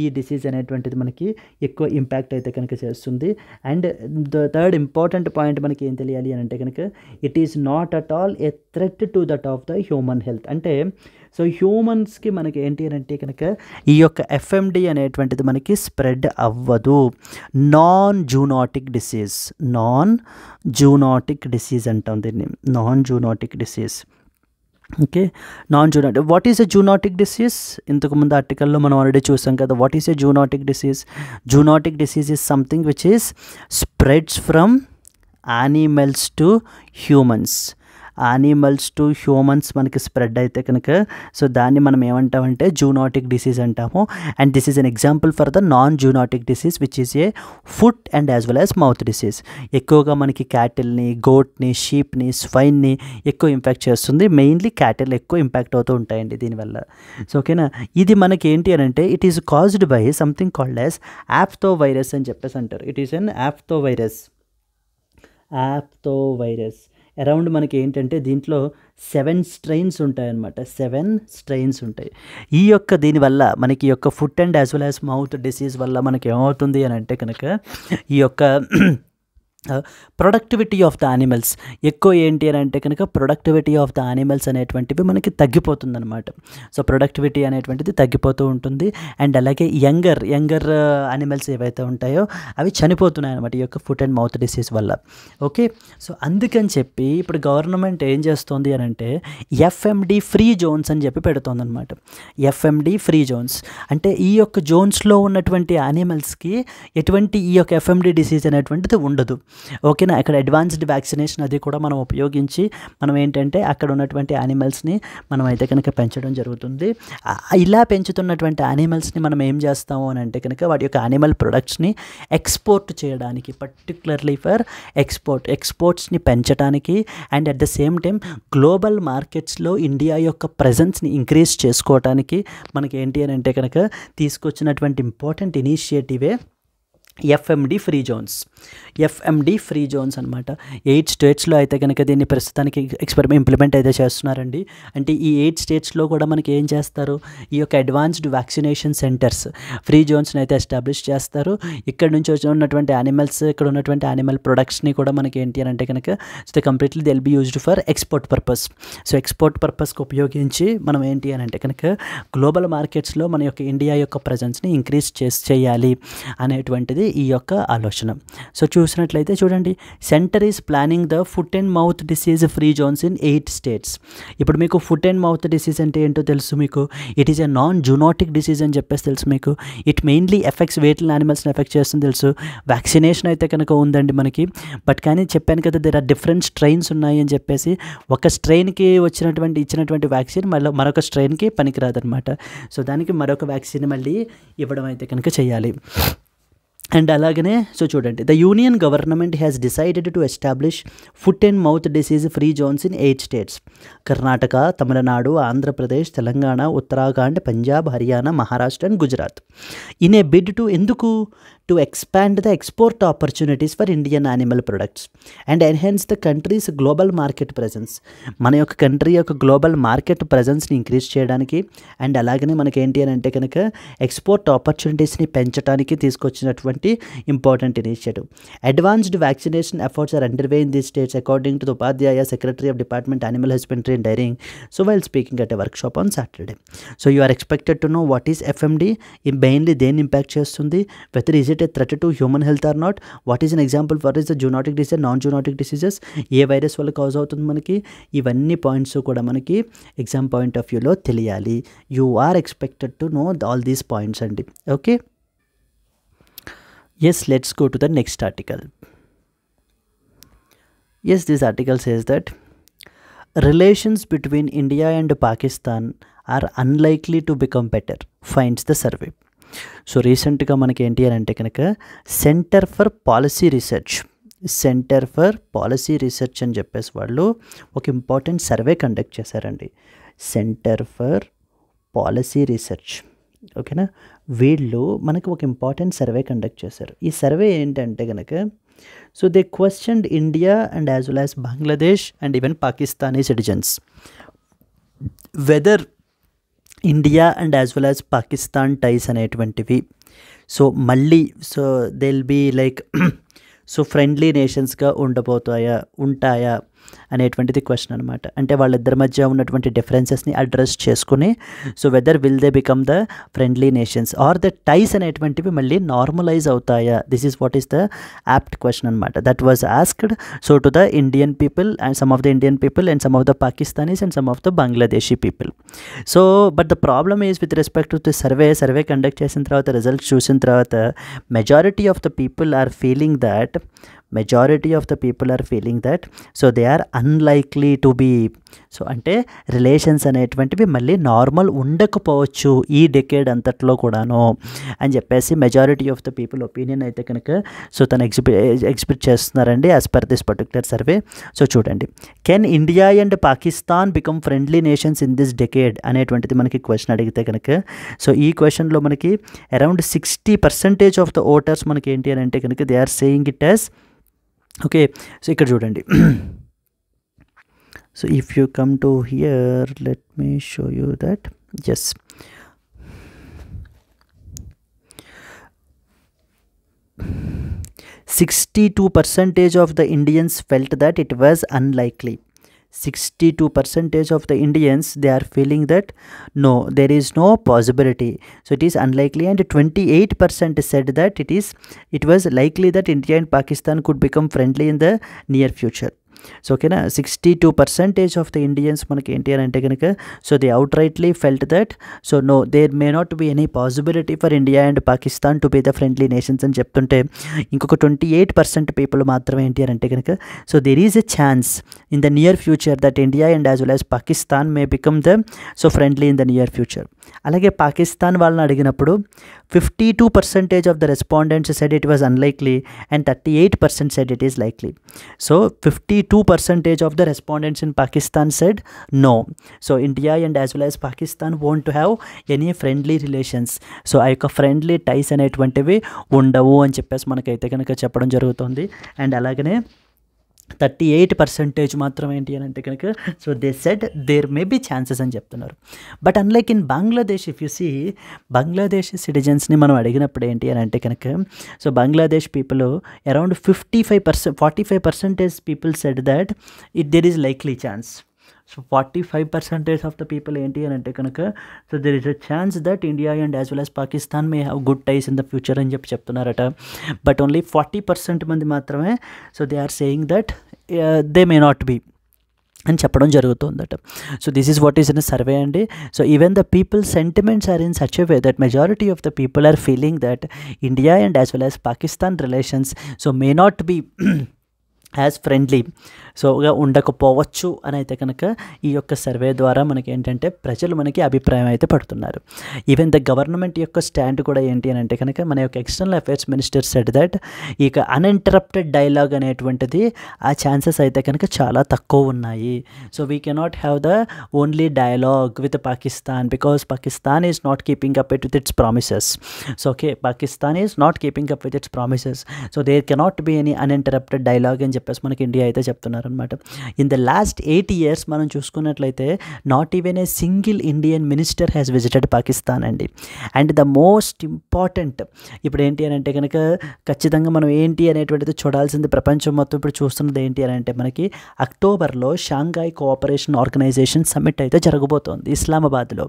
ఈ డిసీజ్ అనేటువంటిది మనకి ఎక్కువ ఇంపాక్ట్ అయితే కనుక చేస్తుంది and the third important point మనకి ఏం తెలియాలి అని అంటే కనుక it is not at all a threat to that of the human health అంటే సో హ్యూమన్స్కి మనకి ఏంటి అని అంటే కనుక ఈ యొక్క ఎఫ్ఎండి అనేటువంటిది మనకి స్ప్రెడ్ అవ్వదు non zoonotic disease non zoonotic disease అంటాం దీన్ని non zoonotic disease okay non zoonotic what is a zoonotic disease ఇంతకుముందు ఆర్టికల్లో మనం ఆల్రెడీ చూసాం కదా what is a zoonotic disease zoonotic disease is something which is spreads from animals to humans animals to humans మనకి spread అయితే కనుక so దాన్ని మనం ఏమంటామంటే జూనాటిక్ డిసీజ్ అంటాము and this is an example for the non zoonotic disease which is a foot and as well as mouth disease ఎక్కువగా మనకి క్యాటిల్ని గోట్ని షీప్ని స్వైన్ని ఎక్కువ ఇంపాక్ట్ చేస్తుంది మెయిన్లీ క్యాటిల్ ఎక్కువ ఇంపాక్ట్ అవుతూ ఉంటాయండి దీనివల్ల సో ఓకేనా ఇది మనకి ఏంటి అని అంటే it is caused by something called as aphthovirus అని చెప్పేసి అంటారు it is an aphthovirus aphthovirus around మనకి ఏంటంటే దీంట్లో సెవెన్ స్ట్రెయిన్స్ ఉంటాయన్నమాట సెవెన్ స్ట్రెయిన్స్ ఉంటాయి ఈ యొక్క దీనివల్ల మనకి యొక్క foot and as well as mouth disease వల్ల మనకి ఏమవుతుంది అని అంటే కనుక ఈ యొక్క ప్రొడక్టివిటీ ఆఫ్ ద యానిమల్స్ ఎక్కువ ఏంటి అని అంటే కనుక ప్రొడక్టివిటీ ఆఫ్ ద యానిమల్స్ అనేటువంటివి మనకి తగ్గిపోతుందన్నమాట సో ప్రొడక్టివిటీ అనేటువంటిది తగ్గిపోతూ ఉంటుంది అండ్ అలాగే యంగర్ యంగర్ యానిమల్స్ ఏవైతే ఉంటాయో అవి చనిపోతున్నాయి అనమాట ఈ యొక్క ఫుట్ అండ్ మౌత్ డిసీజ్ వల్ల ఓకే సో అందుకని చెప్పి ఇప్పుడు గవర్నమెంట్ ఏం చేస్తుంది అని అంటే ఎఫ్ఎండి ఫ్రీ జోన్స్ అని చెప్పి పెడుతోందనమాట ఎఫ్ఎండి ఫ్రీ జోన్స్ అంటే ఈ యొక్క జోన్స్లో ఉన్నటువంటి యానిమల్స్కి ఎటువంటి ఈ యొక్క ఎఫ్ఎండి డిసీజ్ అనేటువంటిది ఉండదు ఓకేనా ఇక్కడ అడ్వాన్స్డ్ వ్యాక్సినేషన్ అది కూడా మనం ఉపయోగించి మనం ఏంటంటే అక్కడ ఉన్నటువంటి యానిమల్స్ని మనం అయితే కనుక పెంచడం జరుగుతుంది ఇలా పెంచుతున్నటువంటి యానిమల్స్ని మనం ఏం చేస్తాము అని అంటే కనుక వాటి యొక్క యానిమల్ ప్రొడక్ట్స్ని ఎక్స్పోర్ట్ చేయడానికి పర్టికులర్లీ ఫర్ ఎక్స్పోర్ట్ ఎక్స్పోర్ట్స్ని పెంచడానికి and at the same time global మార్కెట్స్లో ఇండియా యొక్క ప్రజెన్స్ని ఇంక్రీజ్ చేసుకోవడానికి మనకి ఏంటి అని అంటే కనుక తీసుకొచ్చినటువంటి ఇంపార్టెంట్ ఇనిషియేటివే FMD free zones FMD free zones అనమాట ఎయిట్ స్టేట్స్లో అయితే కనుక దీన్ని ప్రస్తుతానికి ఎక్స్పెరిమెంట్ ఇంప్లిమెంట్ అయితే చేస్తున్నారండి అంటే ఈ ఎయిట్ స్టేట్స్లో కూడా మనకి ఏం చేస్తారు ఈ యొక్క అడ్వాన్స్డ్ వ్యాక్సినేషన్ సెంటర్స్ ఫ్రీ జోన్స్ని అయితే ఎస్టాబ్లిష్ చేస్తారు ఇక్కడ నుంచి వచ్చి ఉన్నటువంటి యానిమల్స్ ఇక్కడ ఉన్నటువంటి యానిమల్ ప్రొడక్ట్స్ని కూడా మనకి ఏంటి అని అంటే కనుక so completely they'll be used for export purpose so export పర్పస్కి ఉపయోగించి మనం ఏంటి అని అంటే కనుక గ్లోబల్ మార్కెట్స్లో మన యొక్క ఇండియా యొక్క ప్రజెన్స్ని ఇంక్రీజ్ చేసి చేయాలి అనేటువంటిది ఈ యొక్క ఆలోచన సో చూసినట్లయితే చూడండి centre is planning the foot and mouth disease free zones in eight states ఇప్పుడు మీకు ఫుట్ అండ్ మౌత్ డిసీజ్ అంటే ఏంటో తెలుసు మీకు it is a non zoonotic disease అని చెప్పేసి తెలుసు మీకు ఇట్ మెయిన్లీ ఎఫెక్ట్స్ వేటిని యానిమల్స్ని ఎఫెక్ట్ చేస్తుంది తెలుసు వ్యాక్సినేషన్ అయితే కనుక ఉందండి మనకి బట్ కానీ చెప్పాను కదా దేర్ ఆర్ డిఫరెంట్ స్ట్రెయిన్స్ ఉన్నాయి అని చెప్పేసి ఒక స్ట్రెయిన్కి వచ్చినటువంటి ఇచ్చినటువంటి వ్యాక్సిన్ మళ్ళీ మరొక స్ట్రెయిన్కి పనికిరాదనమాట సో దానికి మరొక వ్యాక్సిన్ మళ్ళీ ఇవ్వడం అయితే కనుక చేయాలి అండ్ అలాగనే సో చూడండి the union government has decided to establish foot and mouth disease free zones in eight states Karnataka Tamil Nadu Andhra Pradesh Telangana Uttarakhand Punjab Haryana Maharashtra and Gujarat in a bid to ఎందుకు to expand the export opportunities for Indian animal products and enhance the country's global market presence మన యొక్క country యొక్క global market ప్రజెన్స్ని increase చేయడానికి and అలాగనే మనకి ఏంటి అని అంటే కనుక ఎక్స్పోర్ట్ ఆపర్చునిటీస్ని పెంచడానికి తీసుకొచ్చినటువంటి important initiative advanced vaccination efforts are underway in the states according to Upadhyay secretary of department animal husbandry and dairying so while speaking at a workshop on Saturday so you are expected to know what is FMD mainly దేన్ని impact చేస్తుంది whether is it a threat to human health or not what is an example for is the zoonotic disease non zoonotic diseases a virus వల్ల cause అవుతుంది మనకి ఇవన్నీ points కూడా మనకి exam point of వ్యూలో తెలియాలి you are expected to know all these points అండి okay yes let's go to the next article yes this article says that relations between India and Pakistan are unlikely to become better finds the survey so రీసెంట్గా మనకి ఏంటి అని అంటే కనుక centre for policy research centre for policy research అని చెప్పేసి వాళ్ళు ఒక ఇంపార్టెంట్ సర్వే కండక్ట్ చేశారండి సెంటర్ ఫర్ పాలసీ రీసెర్చ్ ఓకేనా వీళ్ళు మనకు ఒక ఇంపార్టెంట్ సర్వే కండక్ట్ చేశారు ఈ సర్వే ఏంటంటే కనుక so they questioned India and as well as Bangladesh and even Pakistani citizens whether India and as well as Pakistan ties అనేటువంటివి సో మళ్ళీ so they will be like so friendly నేషన్స్గా ఉండబోతాయా ఉంటాయా అనేటువంటిది క్వశ్చన్ అనమాట అంటే వాళ్ళిద్దరి మధ్య ఉన్నటువంటి డిఫరెన్సెస్ని అడ్రస్ చేసుకుని so whether will they become the friendly nations or the ties అనేటువంటివి మళ్ళీ నార్మలైజ్ అవుతాయా this is what is the apt question అనమాట that was asked so to the Indian people and some of the Indian people and some of the Pakistanis and some of the Bangladeshi people so but the problem is with respect to survey survey conduct చేసిన తర్వాత results చూసిన తర్వాత majority of the people are feeling that majority of the people are feeling that so they are unlikely to be so అంటే relations అనేటువంటివి మళ్ళీ normal ఉండకపోవచ్చు ఈ decade అంతట్లో కూడాను అని చెప్పేసి majority of the people opinion అయితే కనుక సో తను ఎగ్జిబి ఎక్స్పెక్ట్ చేస్తున్నారండి as per this particular survey so చూడండి can India and Pakistan become friendly nations in this decade అనేటువంటిది మనకి క్వశ్చన్ అడిగితే కనుక సో ఈ క్వశ్చన్లో మనకి around sixty percentage of the voters మనకి ఏంటి అని అంటే కనుక they are saying it as okay so ఇక్కడ చూడండి so if you come to here let me show you that yes Sixty-two percentage of the Indians felt that it was unlikely 62 percentage of the Indians they are feeling that no there is no possibility so it is unlikely and 28 percent said that it is it was likely that India and Pakistan could become friendly in the near future so ఓకేనా sixty two percentage of the Indians మనకి ఏంటి అని అంటే కనుక so the outrightly felt that so no there may not be any possibility for India and Pakistan to be the friendly nations అని చెప్తుంటే ఇంకొక twenty eight percent people మాత్రమే ఏంటి అని అంటే కనుక so there is a chance in the near future that India and as well as Pakistan may become the so friendly in the near future అలాగే పాకిస్తాన్ వాళ్ళని అడిగినప్పుడు 52% of the respondents said it was unlikely and 38% said it is likely. So 52% of the respondents in Pakistan said no. So India and as well as Pakistan want to have any friendly relations so ఆ యొక్క friendly టైస్ అనేటువంటివి ఉండవు అని చెప్పేసి మనకైతే కనుక చెప్పడం జరుగుతుంది అండ్ అలాగనే థర్టీ ఎయిట్ పర్సెంటేజ్ మాత్రం ఏంటి అని అంటే కనుక so they said there may be chances అని చెప్తున్నారు but unlike in Bangladesh if you see Bangladesh సిటిజన్స్ని మనం అడిగినప్పుడు ఏంటి అని అంటే కనుక so Bangladesh people around fifty five percent forty five percentage people said that it there is likely chance so forty five percentage of the people ఏంటి అని అంటే కనుక so there is a chance that India and as well as Pakistan may have good ties in the future అని చెప్పి చెప్తున్నారట but only forty percent మంది మాత్రమే so they are saying that they may not be అని చెప్పడం జరుగుతుందట so this is what is in survey అండి so even the people sentiments are in such way that majority of the people are feeling that India and as well as Pakistan relations so may not be as friendly సోగా ఉండకపోవచ్చు అని అయితే కనుక ఈ యొక్క survey ద్వారా మనకి ఏంటంటే ప్రజలు మనకి అభిప్రాయం అయితే పడుతున్నారు ఈవెన్ ద గవర్నమెంట్ యొక్క స్టాండ్ కూడా ఏంటి అని అంటే కనుక మన యొక్క external affairs minister said that యొక్క అన్ఇంటరప్టెడ్ డైలాగ్ అనేటువంటిది ఆ ఛాన్సెస్ అయితే కనుక చాలా తక్కువ ఉన్నాయి so we cannot have the only dialogue with Pakistan because Pakistan is not keeping up with its promises so okay Pakistan is not keeping up with its promises so there cannot be any uninterrupted dialogue అని చెప్పేసి మనకి India అయితే చెప్తున్నారు ఉన్నారనమాట in the last eight years మనం చూసుకున్నట్లయితే not even a single Indian minister has visited Pakistan అండి and the most important ఇప్పుడు ఏంటి అని అంటే కనుక ఖచ్చితంగా మనం ఏంటి అనేటువంటిది చూడాల్సింది ప్రపంచం మొత్తం ఇప్పుడు చూస్తున్నది ఏంటి అని అంటే మనకి అక్టోబర్లో షాంఘాయ్ కోఆపరేషన్ ఆర్గనైజేషన్ సమ్మిట్ అయితే జరగబోతోంది ఇస్లామాబాద్లో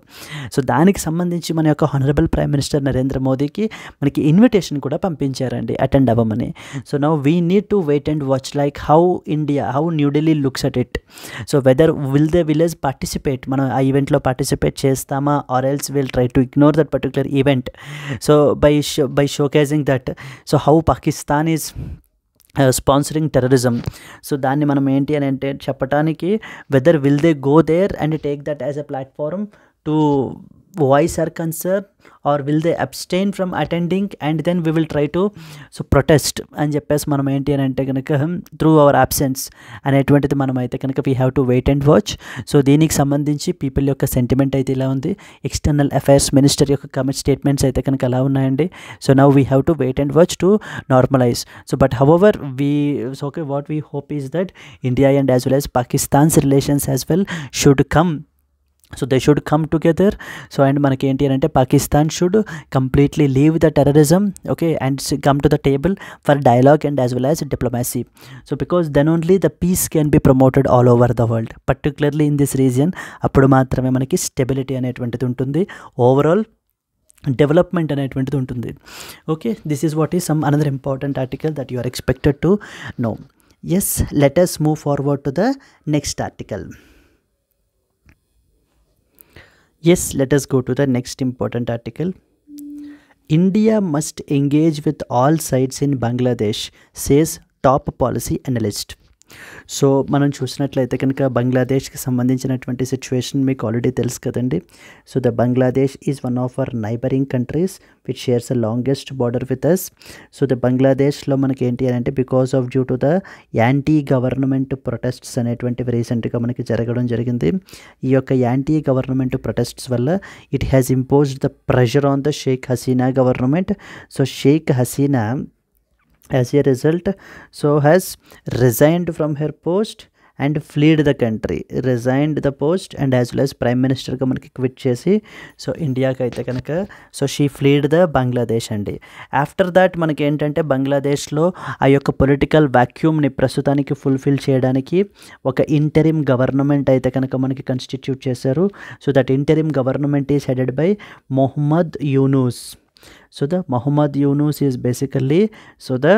సో దానికి సంబంధించి మన యొక్క హనరబుల్ ప్రైమ్ మినిస్టర్ నరేంద్ర మోదీకి మనకి ఇన్విటేషన్ కూడా పంపించారండి అటెండ్ అవ్వమని so now we need to wait and watch like how India how how New Delhi looks at it so whether will the village participate మనం ఆ ఈవెంట్లో పార్టిసిపేట్ చేస్తామా or else will try to ignore that particular event so by show by showcasing that so how Pakistan is sponsoring terrorism so దాన్ని మనం ఏంటి అని అంటే చెప్పటానికి whether will they go there and take that as a platform to voice or concern or will they abstain from attending and then we will try to so protest అని చెప్పేసి మనం ఏంటి అని అంటే కనుక త్రూ అవర్ అబ్సెన్స్ అనేటువంటిది మనం అయితే కనుక we have to wait and watch so దీనికి సంబంధించి పీపుల్ యొక్క సెంటిమెంట్ అయితే ఇలా ఉంది ఎక్స్టర్నల్ అఫైర్స్ మినిస్టర్ యొక్క కమెంట్ స్టేట్మెంట్స్ అయితే కనుక అలా ఉన్నాయండి so now we have to wait and watch to normalise so but however we so okay what we hope is that India and as well as Pakistan's relations as well should come so they should come together so and మనకి ఏంటి అని అంటే Pakistan should completely leave the terrorism okay and come to the table for dialogue and as well as diplomacy so because then only the peace can be promoted all over the world particularly in this region అప్పుడు మాత్రమే మనకి stability అనేటువంటిది ఉంటుంది overall development అనేటువంటిది ఉంటుంది okay this is what is some another important article that you are expected to know yes let move forward to the next article Yes, let us go to the next important article. India must engage with all sides in Bangladesh, says top policy analyst. So మనం చూసినట్లయితే కనుక బంగ్లాదేశ్కి సంబంధించినటువంటి situation మీకు already తెలుసు కదండి so the Bangladesh is one of our neighbouring countries which shares the longest border with us so the బంగ్లాదేశ్లో మనకి ఏంటి అని అంటే because of due to the anti government protests అనేటువంటివి రీసెంట్గా మనకి జరగడం జరిగింది ఈ యొక్క యాంటీ గవర్నమెంట్ ప్రొటెస్ట్స్ వల్ల it has imposed the pressure on the Sheikh Hasina government so Sheikh Hasina as a result so has resigned from her post and fled the country resigned the post and as well as prime మినిస్టర్గా మనకి quit చేసి so ఇండియాకి అయితే కనుక so she fled the Bangladesh అండి after that మనకి ఏంటంటే బంగ్లాదేశ్లో ఆ యొక్క పొలిటికల్ వ్యాక్యూమ్ని ప్రస్తుతానికి ఫుల్ఫిల్ చేయడానికి ఒక ఇంటరిమ్ గవర్నమెంట్ అయితే కనుక మనకి కన్స్టిట్యూట్ చేశారు so that interim government is headed by Muhammad Yunus so the Muhammad Yunus is basically so the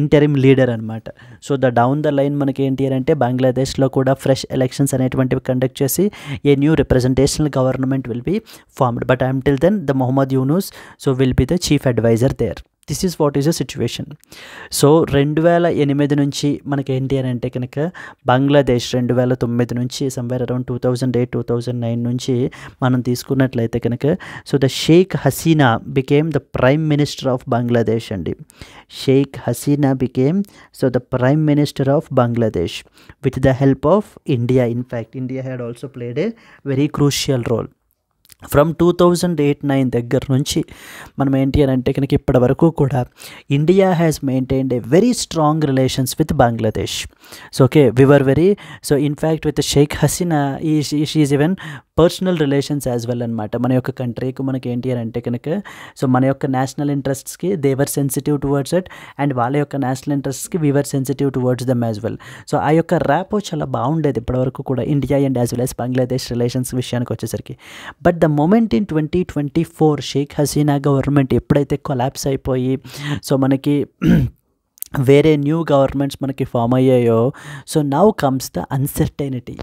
interim leader అనమాట so the down the line మనకి ఏంటి అంటే బంగ్లాదేశ్లో కూడా ఫ్రెష్ ఎలక్షన్స్ అనేటువంటివి కండక్ట్ చేసి a new representational government will be formed but I'm till then the Muhammad Yunus so will be the chief adviser there this is what is a situation so రెండు వేల ఎనిమిది నుంచి మనకి ఏంటి అని అంటే కనుక బంగ్లాదేశ్ రెండు వేల తొమ్మిది నుంచి somewhere around two thousand eight two thousand nine నుంచి మనం తీసుకున్నట్లయితే కనుక so the Sheikh Hasina became the prime minister of Bangladesh అండి Sheikh Hasina became so the prime minister of Bangladesh with the help of India in fact India had also played a very crucial role from two thousand eight nine దగ్గర నుంచి మనం ఏంటి అని అంటే కనుక ఇప్పటి వరకు కూడా India has maintained a very strong relations with Bangladesh so okay we were very so in fact with Sheikh Hasina ఈ she even personal relations as well అనమాట మన యొక్క కంట్రీకి మనకి ఏంటి అని అంటే కనుక సో మన యొక్క నేషనల్ ఇంట్రెస్ట్స్కి they were sensitive towards it and వాళ్ళ యొక్క నేషనల్ ఇంట్రెస్ట్స్కి we were sensitive towards them as well so ఆ యొక్క ర్యాపో చాలా బాగుండేది ఇప్పటివరకు కూడా India and as well as Bangladesh relations విషయానికి వచ్చేసరికి but the moment in twenty twenty four Sheikh Hasina government ఎప్పుడైతే కొలాప్స్ అయిపోయి సో మనకి వేరే న్యూ గవర్నమెంట్స్ మనకి ఫామ్ అయ్యాయో so now comes the uncertainty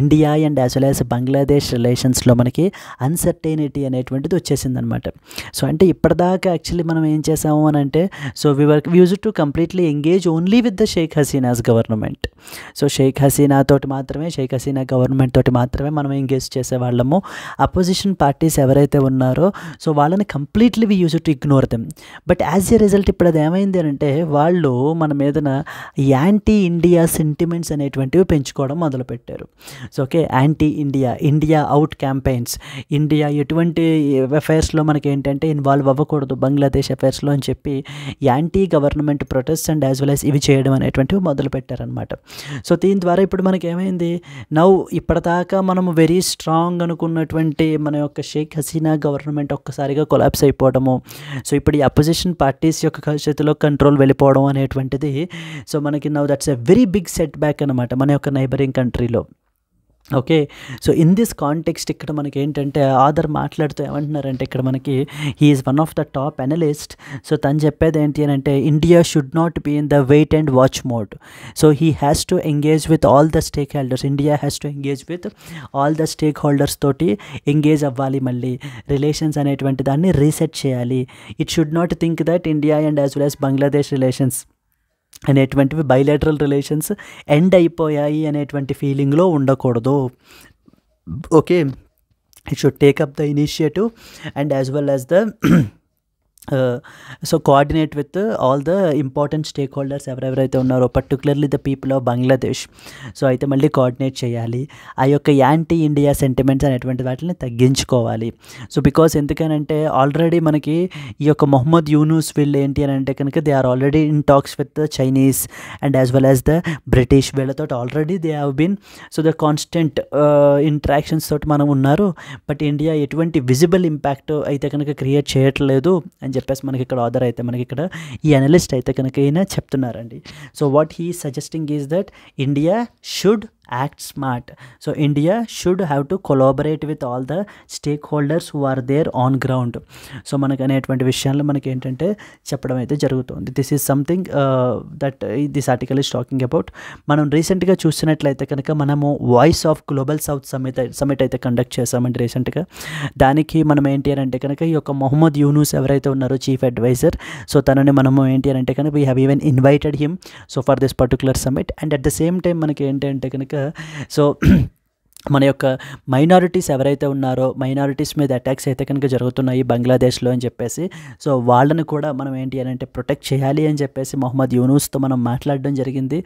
India and as well as Bangladesh రిలేషన్స్లో మనకి అన్సర్టైనిటీ అనేటువంటిది వచ్చేసిందనమాట సో అంటే ఇప్పటిదాకా యాక్చువల్లీ మనం ఏం చేసాము అని అంటే so we work use to completely engage only with the Sheikh Hasina's government so Sheikh Hasina తోటి మాత్రమే షేక్ హసీనా గవర్నమెంట్ తోటి మాత్రమే మనం ఎంగేజ్ చేసేవాళ్ళము అపోజిషన్ పార్టీస్ ఎవరైతే ఉన్నారో సో వాళ్ళని completely we use to ignore them but as a result ఇప్పుడు అది ఏమైంది అంటే వాళ్ళు మన మీదన యాంటీ ఇండియా సెంటిమెంట్స్ అనేటువంటివి పెంచుకోవడం మొదలుపెట్టారు so okay anti India India out campaigns India ఎటువంటి అఫైర్స్లో మనకి ఏంటంటే ఇన్వాల్వ్ అవ్వకూడదు బంగ్లాదేశ్ అఫైర్స్లో అని చెప్పి anti government protest and as well as ఇవి చేయడం అనేటువంటివి మొదలుపెట్టారనమాట సో దీని ద్వారా ఇప్పుడు మనకి ఏమైంది నవ్వు ఇప్పటిదాకా మనం వెరీ స్ట్రాంగ్ అనుకున్నటువంటి మన యొక్క షేక్ హసీనా గవర్నమెంట్ ఒక్కసారిగా కొలాప్స్ అయిపోవడము సో ఇప్పుడు ఈ అపోజిషన్ పార్టీస్ యొక్క చేతిలో కంట్రోల్ వెళ్ళిపోవడం అనే అనేటువంటిది సో మనకి now that's a very big setback అనమాట మన యొక్క నైబరింగ్ కంట్రీలో okay so in this context ఇక్కడ మనకి ఏంటంటే ఆధర్ మాట్లాడుతూ ఏమంటున్నారంటే ఇక్కడ మనకి is one of the top analyst so తను చెప్పేది ఏంటి అని అంటే India should not be in the wait and watch mode so he has to engage with all the stakeholders India has to engage with all the stake holders తోటి engage అవ్వాలి మళ్ళీ relations అనేటువంటి దాన్ని reset చేయాలి it should not think that India and as well as Bangladesh relations అనేటువంటి bilateral relations end అయిపోయాయి అనేటువంటి ఫీలింగ్లో ఉండకూడదు okay it should take up the initiative and as well as the so coordinate with all the important stakeholders ఎవరెవరైతే ఉన్నారో particularly the people of Bangladesh so అయితే మళ్ళీ coordinate చేయాలి ఆ యొక్క యాంటీ ఇండియా సెంటిమెంట్స్ అనేటువంటి వాటిని తగ్గించుకోవాలి సో బికాస్ ఎందుకనంటే ఆల్రెడీ మనకి ఈ యొక్క మొహమ్మద్ యూనూస్ వీళ్ళు ఏంటి అని అంటే కనుక they are already in talks with the Chinese and as well as the British వీళ్ళతో already they have been so the constant interactions తోటి మనం ఉన్నారు బట్ ఇండియా ఎటువంటి విజిబుల్ ఇంపాక్ట్ అయితే కనుక క్రియేట్ చేయట్లేదు అని చెప్పేసి మనకి ఇక్కడ ఆధర్ అయితే మనకి ఇక్కడ ఈ అనలిస్ట్ అయితే కనుక ఈయన చెప్తున్నారండి so what he suggesting is that India should act smart so India should have to collaborate with all the stake who are there on ground so మనకు అనేటువంటి విషయాల్లో మనకి ఏంటంటే చెప్పడం అయితే జరుగుతుంది this is something that this article is talking about మనం రీసెంట్గా చూసినట్లయితే కనుక మనము Voice of Global South Summit Summit అయితే కండక్ట్ చేసామండి రీసెంట్గా దానికి మనం ఏంటి అని అంటే కనుక ఈ యొక్క మొహమ్మద్ యూనూస్ ఎవరైతే ఉన్నారో చీఫ్ అడ్వైజర్ సో తనని మనము ఏంటి అని అంటే కనుక we have even invited him so for this particular summit and at the same time మనకి ఏంటి అంటే కనుక so మన యొక్క మైనారిటీస్ ఎవరైతే ఉన్నారో మైనారిటీస్ మీద అటాక్స్ అయితే కనుక జరుగుతున్నాయి బంగ్లాదేశ్లో అని చెప్పేసి సో వాళ్ళని కూడా మనం ఏంటి అని అంటే ప్రొటెక్ట్ చేయాలి అని చెప్పేసి మొహమ్మద్ యూనూస్తో మనం మాట్లాడడం జరిగింది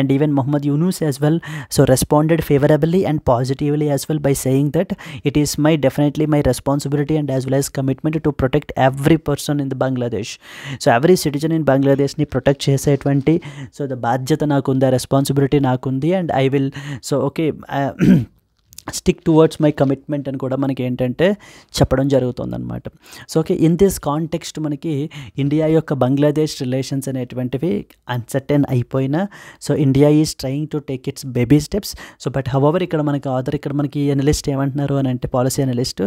and even Muhammad Yunus as well so responded favourably and positively as well by saying that it is my definitely my responsibility and as well as commitment to protect every person in the Bangladesh so every citizen in బంగ్లాదేశ్ని protect చేసేటువంటి so the బాధ్యత నాకుంది ఆ responsibility నాకుంది and I will so okay stick towards my commitment అని కూడా మనకి ఏంటంటే చెప్పడం జరుగుతుందనమాట so okay in this context మనకి ఇండియా యొక్క బంగ్లాదేశ్ రిలేషన్స్ అనేటువంటివి అన్సర్టెన్ అయిపోయినా so India is trying to take its baby steps so but however ఇక్కడ మనకి ఆధర్ ఇక్కడ మనకి అనలిస్ట్ ఏమంటున్నారు అని అంటే policy analyst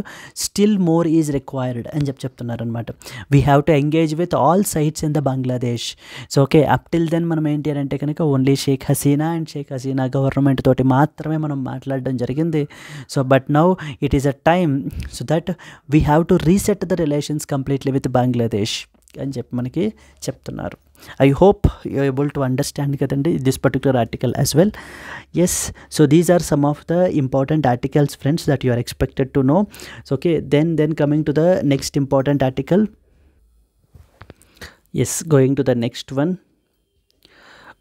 still more is required అని చెప్పి చెప్తున్నారనమాట we have to engage with all sides in the Bangladesh so okay up till then మనం ఏంటి అని అంటే కనుక only Sheikh Hasina and Sheikh Hasina government తోటి మాత్రమే మనం మాట్లాడడం జరిగింది okay so but now it is a time so that we have to reset the relations completely with bangladesh అని చెప్పి మనకి చెప్తున్నారు I hope you able to understand కదండి this particular article as well as so these are some of the important articles friends that you are expected to know so okay then then coming to the next important article yes going to the next one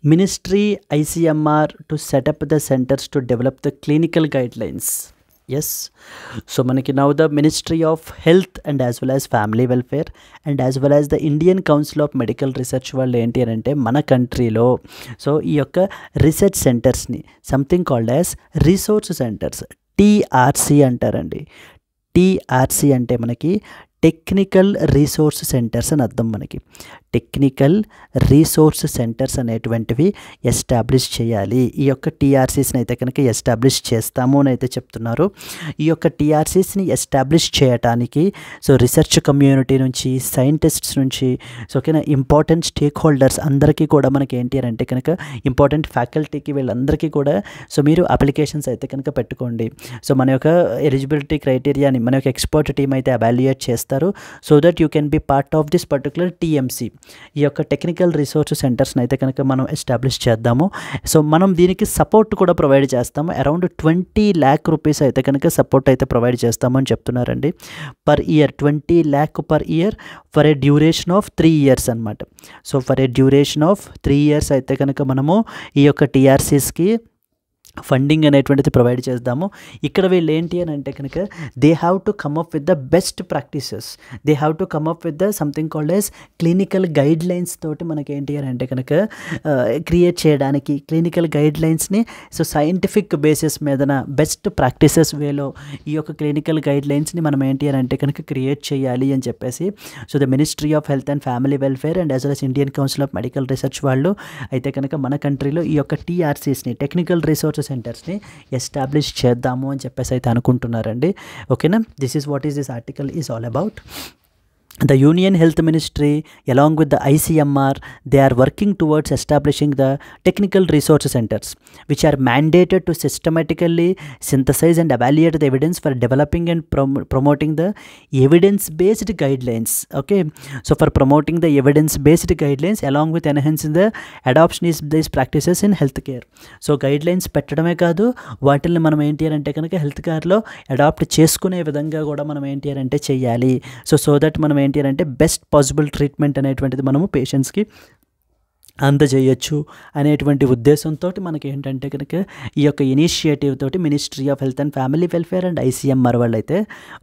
Ministry ICMR to set up the centers to develop the clinical guidelines. Yes, so Manaki now the Ministry of Health and as well as Family Welfare and as well as the Indian Council of Medical Research వాళ్ళు ఏంటి అని అంటే మన కంట్రీలో so ఈ యొక్క research సెంటర్స్ని something called as resource centres TRC అంటారండి టీఆర్సీ అంటే మనకి టెక్నికల్ రీసోర్స్ సెంటర్స్ అని అర్థం మనకి టెక్నికల్ రీసోర్స్ సెంటర్స్ అనేటువంటివి ఎస్టాబ్లిష్ చేయాలి ఈ యొక్క టీఆర్సీస్ని అయితే కనుక ఎస్టాబ్లిష్ చేస్తాము అని అయితే చెప్తున్నారు ఈ యొక్క టీఆర్సీస్ని ఎస్టాబ్లిష్ చేయటానికి సో రీసెర్చ్ కమ్యూనిటీ నుంచి సైంటిస్ట్స్ నుంచి సో ఓకేనా ఇంపార్టెంట్ స్టేక్ హోల్డర్స్ అందరికీ కూడా మనకి ఏంటి అని అంటే కనుక ఇంపార్టెంట్ ఫ్యాకల్టీకి వీళ్ళందరికీ కూడా సో మీరు అప్లికేషన్స్ అయితే కనుక పెట్టుకోండి సో మన యొక్క ఎలిజిబిలిటీ క్రైటీరియాని మన యొక్క ఎక్స్పర్ట్ టీం అయితే అవాల్యుయేట్ చేస్తారు so that you can be part of this particular TMC ఈ యొక్క టెక్నికల్ రీసోర్స్ సెంటర్స్ని అయితే కనుక మనం ఎస్టాబ్లిష్ చేద్దాము సో మనం దీనికి సపోర్ట్ కూడా ప్రొవైడ్ చేస్తాము అరౌండ్ ట్వంటీ ల్యాక్ రూపీస్ అయితే కనుక సపోర్ట్ అయితే ప్రొవైడ్ చేస్తామని చెప్తున్నారండి per year twenty lakh per year for a duration of three years అనమాట so for a duration of three years అయితే కనుక మనము ఈ యొక్క టీఆర్సీస్కి ఫండింగ్ అనేటువంటిది ప్రొవైడ్ చేద్దాము ఇక్కడ వీళ్ళు ఏంటి అని అంటే కనుక they have to come with the best practices they have to come with the something called as clinical guidelines తోటి మనకి ఏంటి అని అంటే కనుక క్రియేట్ చేయడానికి క్లినికల్ గైడ్ లైన్స్ని సో సైంటిఫిక్ బేసిస్ మీదన బెస్ట్ ప్రాక్టీసెస్ వేలో ఈ యొక్క క్లినికల్ గైడ్ లైన్స్ని మనం ఏంటి అని అంటే కనుక క్రియేట్ చేయాలి అని చెప్పేసి so the Ministry of Health and Family Welfare and as well as Indian Council of Medical Research వాళ్ళు అయితే కనుక మన కంట్రీలో ఈ యొక్క టీఆర్సీస్ని టెక్నికల్ రిసోర్సెస్ సెంటర్స్ని ఎస్టాబ్లిష్ చేద్దాము అని చెప్పేసి అయితే అనుకుంటున్నారండి ఓకేనా this is what is this article is all about the Union Health Ministry, along with the ICMR, they are working towards establishing the technical resource centers, which are mandated to systematically synthesize and evaluate the evidence for developing and prom promoting the evidence-based guidelines. Okay, so for promoting the evidence-based guidelines, along with enhancing the adoption of these practices in healthcare. So guidelines పెట్టడమే కాదు వాటిల్ని మనం ఏంటి అంటే కనుక health కేర్లో adapt చేసుకునే విధంగా కూడా మనం ఏంటి అంటే చేయాలి సో సో దట్ మనం ఏంటి అని అంటే బెస్ట్ పాసిబుల్ ట్రీట్మెంట్ అనేటువంటిది మనము పేషెంట్స్కి అందజేయచ్చు అనేటువంటి ఉద్దేశంతో మనకి ఏంటంటే కనుక ఈ యొక్క ఇనిషియేటివ్ తోటి Ministry of Health and Family Welfare and ICMR వాళ్ళు అయితే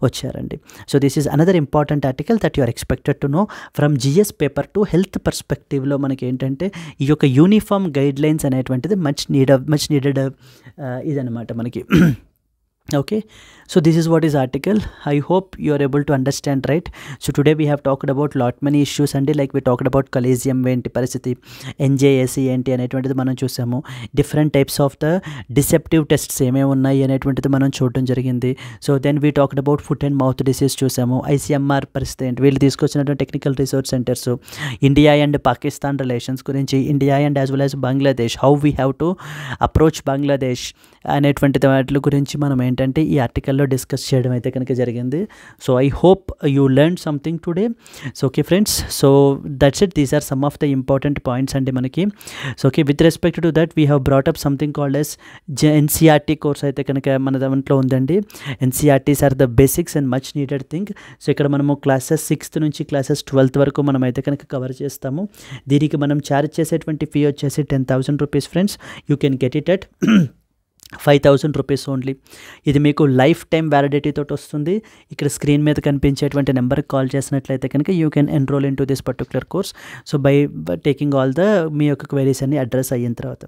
వచ్చారండి so this is another important article that you are expected to know from GS paper two health పర్స్పెక్టివ్లో మనకి ఏంటంటే ఈ యొక్క యూనిఫామ్ గైడ్ లైన్స్ అనేటువంటిది మచ్ నీడ మచ్ నీడెడ్ ఇదనమాట మనకి okay so this is what is article I hope you are able to understand right so today we have talked about lot many issues అండి like we talked about collegium ఏంటి పరిస్థితి NJAC ఏంటి e, అనేటువంటిది మనం చూసాము different types of the deceptive tests ఏమేమి ఉన్నాయి అనేటువంటిది మనం చూడడం జరిగింది so then we talked about foot and mouth disease చూసాము ఐసీఎంఆర్ పరిస్థితి ఏంటి వీళ్ళు తీసుకొచ్చినటువంటి technical resource centres India and Pakistan relations గురించి India and as well as Bangladesh how we have to approach Bangladesh అనేటువంటి వాటి గురించి మనం ఏంటంటే ఈ ఆర్టికల్ వీడియోలలో డిస్కస్ చేయడం అయితే కనుక జరిగింది so I hope you learn something today so okay friends so that's it these are some of the important points అండి మనకి so okay with respect to that we have brought up something called as NCERT course అయితే కనుక మన దాంట్లో ఉందండి NCERTs are the basics and much needed thing so ఇక్కడ మనము classes sixth నుంచి క్లాసెస్ ట్వెల్త్ వరకు మనం అయితే కనుక కవర్ చేస్తాము దీనికి మనం ఛార్జ్ చేసేటువంటి ఫీ వచ్చేసి ten thousand rupees friends you can get it at five thousand rupees only ఇది మీకు లైఫ్ టైం వ్యాలిడిటీ తోటి వస్తుంది ఇక్కడ స్క్రీన్ మీద కనిపించేటువంటి నెంబర్కి కాల్ చేసినట్లయితే కనుక you can enrol into this particular course so by taking all the మీ యొక్క క్వైరీస్ అన్ని అడ్రస్ అయిన తర్వాత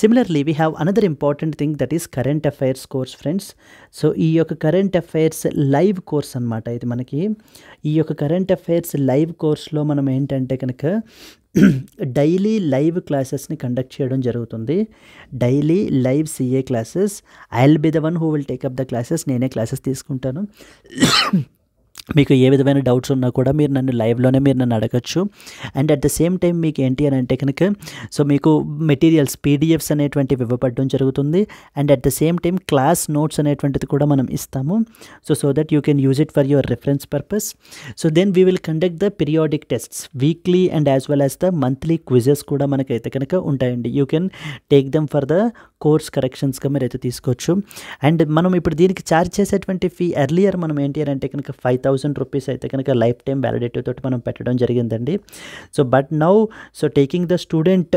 similarly we have another important thing that is current affairs course friends so ఈ యొక్క కరెంట్ అఫైర్స్ లైవ్ కోర్స్ అనమాట ఇది మనకి ఈ యొక్క కరెంట్ అఫైర్స్ లైవ్ కోర్స్లో మనం ఏంటంటే కనుక డైలీ లైవ్ క్లాసెస్ని కండక్ట్ చేయడం జరుగుతుంది daily live CA classes I will be the one who will take up the classes నేనే క్లాసెస్ తీసుకుంటాను మీకు ఏ విధమైన డౌట్స్ ఉన్నా కూడా మీరు నన్ను లైవ్లోనే మీరు నన్ను అడగచ్చు and at the same time మీకు ఏంటి అని అంటే కనుక సో మీకు మెటీరియల్స్ పీడిఎఫ్స్ అనేటువంటివి ఇవ్వబడడం జరుగుతుంది and at the same time class notes అనేటువంటిది కూడా మనం ఇస్తాము so so that you can use it for your reference purpose so then we will conduct the periodic tests weekly and as well as the monthly quizzes కూడా మనకైతే కనుక ఉంటాయండి you can take them for the course కరెక్షన్స్గా మీరు అయితే తీసుకోవచ్చు and మనం ఇప్పుడు దీనికి ఛార్జ్ చేసేటువంటి ఫీ ఎర్లియర్ మనం ఏంటి అని అంటే కనుక ఫైవ్ థౌసండ్ రూపీస్ అయితే కనుక లైఫ్ టైం వ్యాలిడిటీ తోటి మనం పెట్టడం జరిగిందండి so but now so taking the student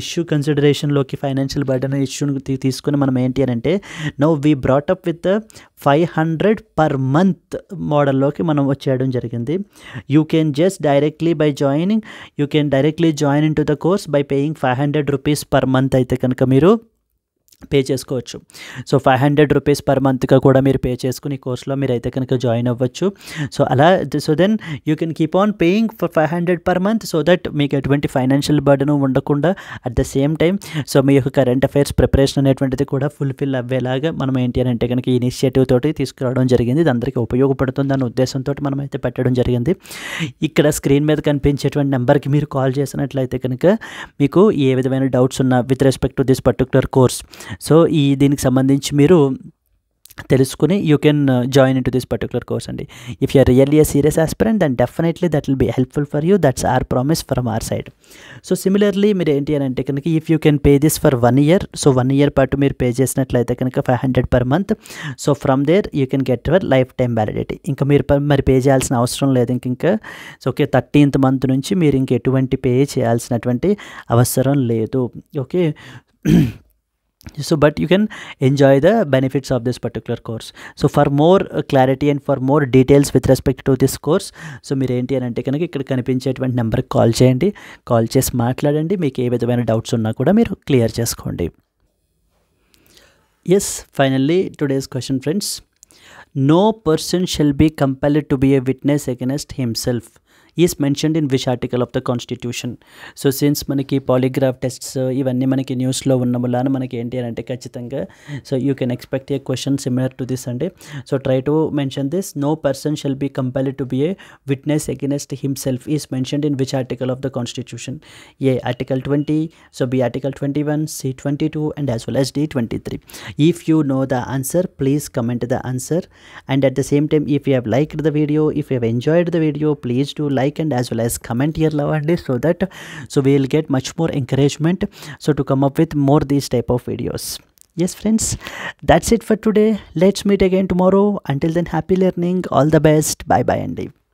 issue కన్సిడరేషన్లోకి ఫైనాన్షియల్ బర్డన్ ఇష్యూని తీసుకుని మనం ఏంటి అని అంటే now we brought up with five hundred per month మోడల్లోకి మనం వచ్చేయడం జరిగింది you can just directly by joining you can directly join into the course by paying five hundred rupees per month అయితే కనుక మీరు పే చేసుకోవచ్చు so five hundred rupees per మంత్గా కూడా మీరు పే చేసుకుని ఈ కోర్సులో మీరు అయితే కనుక జాయిన్ అవ్వచ్చు సో అలా so then you can keep on paying for five hundred per month so that మీకు ఎటువంటి ఫైనాన్షియల్ బర్డను ఉండకుండా at the same time so మీ యొక్క కరెంట్ అఫైర్స్ ప్రిపరేషన్ అనేటువంటిది కూడా ఫుల్ఫిల్ అవ్వేలాగా మనం ఏంటి అని అంటే కనుక ఇనిషియేటివ్ తోటి తీసుకురావడం జరిగింది ఇది అందరికీ ఉపయోగపడుతుంది అన్న ఉద్దేశంతో మనం అయితే పెట్టడం జరిగింది ఇక్కడ స్క్రీన్ మీద కనిపించేటువంటి నెంబర్కి మీరు కాల్ చేసినట్లయితే కనుక మీకు ఏ విధమైన డౌట్స్ ఉన్నా with respect to this particular course so ఈ దీనికి సంబంధించి మీరు తెలుసుకుని you can join into this particular course అండి if you're really really serious aspirant then definitely that will be helpful for you that's our promise from our side so similarly మీరు ఏంటి అని అంటే కనుక if you can pay this for one year so one year పాటు మీరు pay చేసినట్లయితే కనుక five hundred per month so from there you can get your lifetime validity ఇంకా మీరు మరి పే చేయాల్సిన అవసరం లేదు ఇంక ఇంకా సో ఓకే థర్టీన్త్ మంత్ నుంచి మీరు ఇంక ఎటువంటి పే చేయాల్సినటువంటి అవసరం లేదు okay so but you can enjoy the benefits of this particular course so for more uh, clarity and for more details with respect to this course so మీరు ఏంటి అని అంటే కనుక ఇక్కడ కనిపించేటువంటి నెంబర్కి కాల్ చేయండి కాల్ చేసి మాట్లాడండి మీకు ఏ విధమైన డౌట్స్ ఉన్నా కూడా మీరు క్లియర్ చేసుకోండి yes finally today's question friends no person shall be compelled to be a witness against himself is mentioned in which article of the constitution so since manaki polygraph tests even uh, manaki news lo unnamulana manaki enti anante kachithanga so you can expect a question similar to this and so try to mention this no person shall be compelled to be a witness against himself is mentioned in which article of the constitution a article 20 so be article 21 c 22 and as well as d 23 if you know the answer please comment the answer and at the same time if you have liked the video if you have enjoyed the video please do like like and as well as comment here and so that so we will get much more encouragement so to come up with more these type of videos yes friends that's it for today let's meet again tomorrow until then happy learning all the best bye bye and leave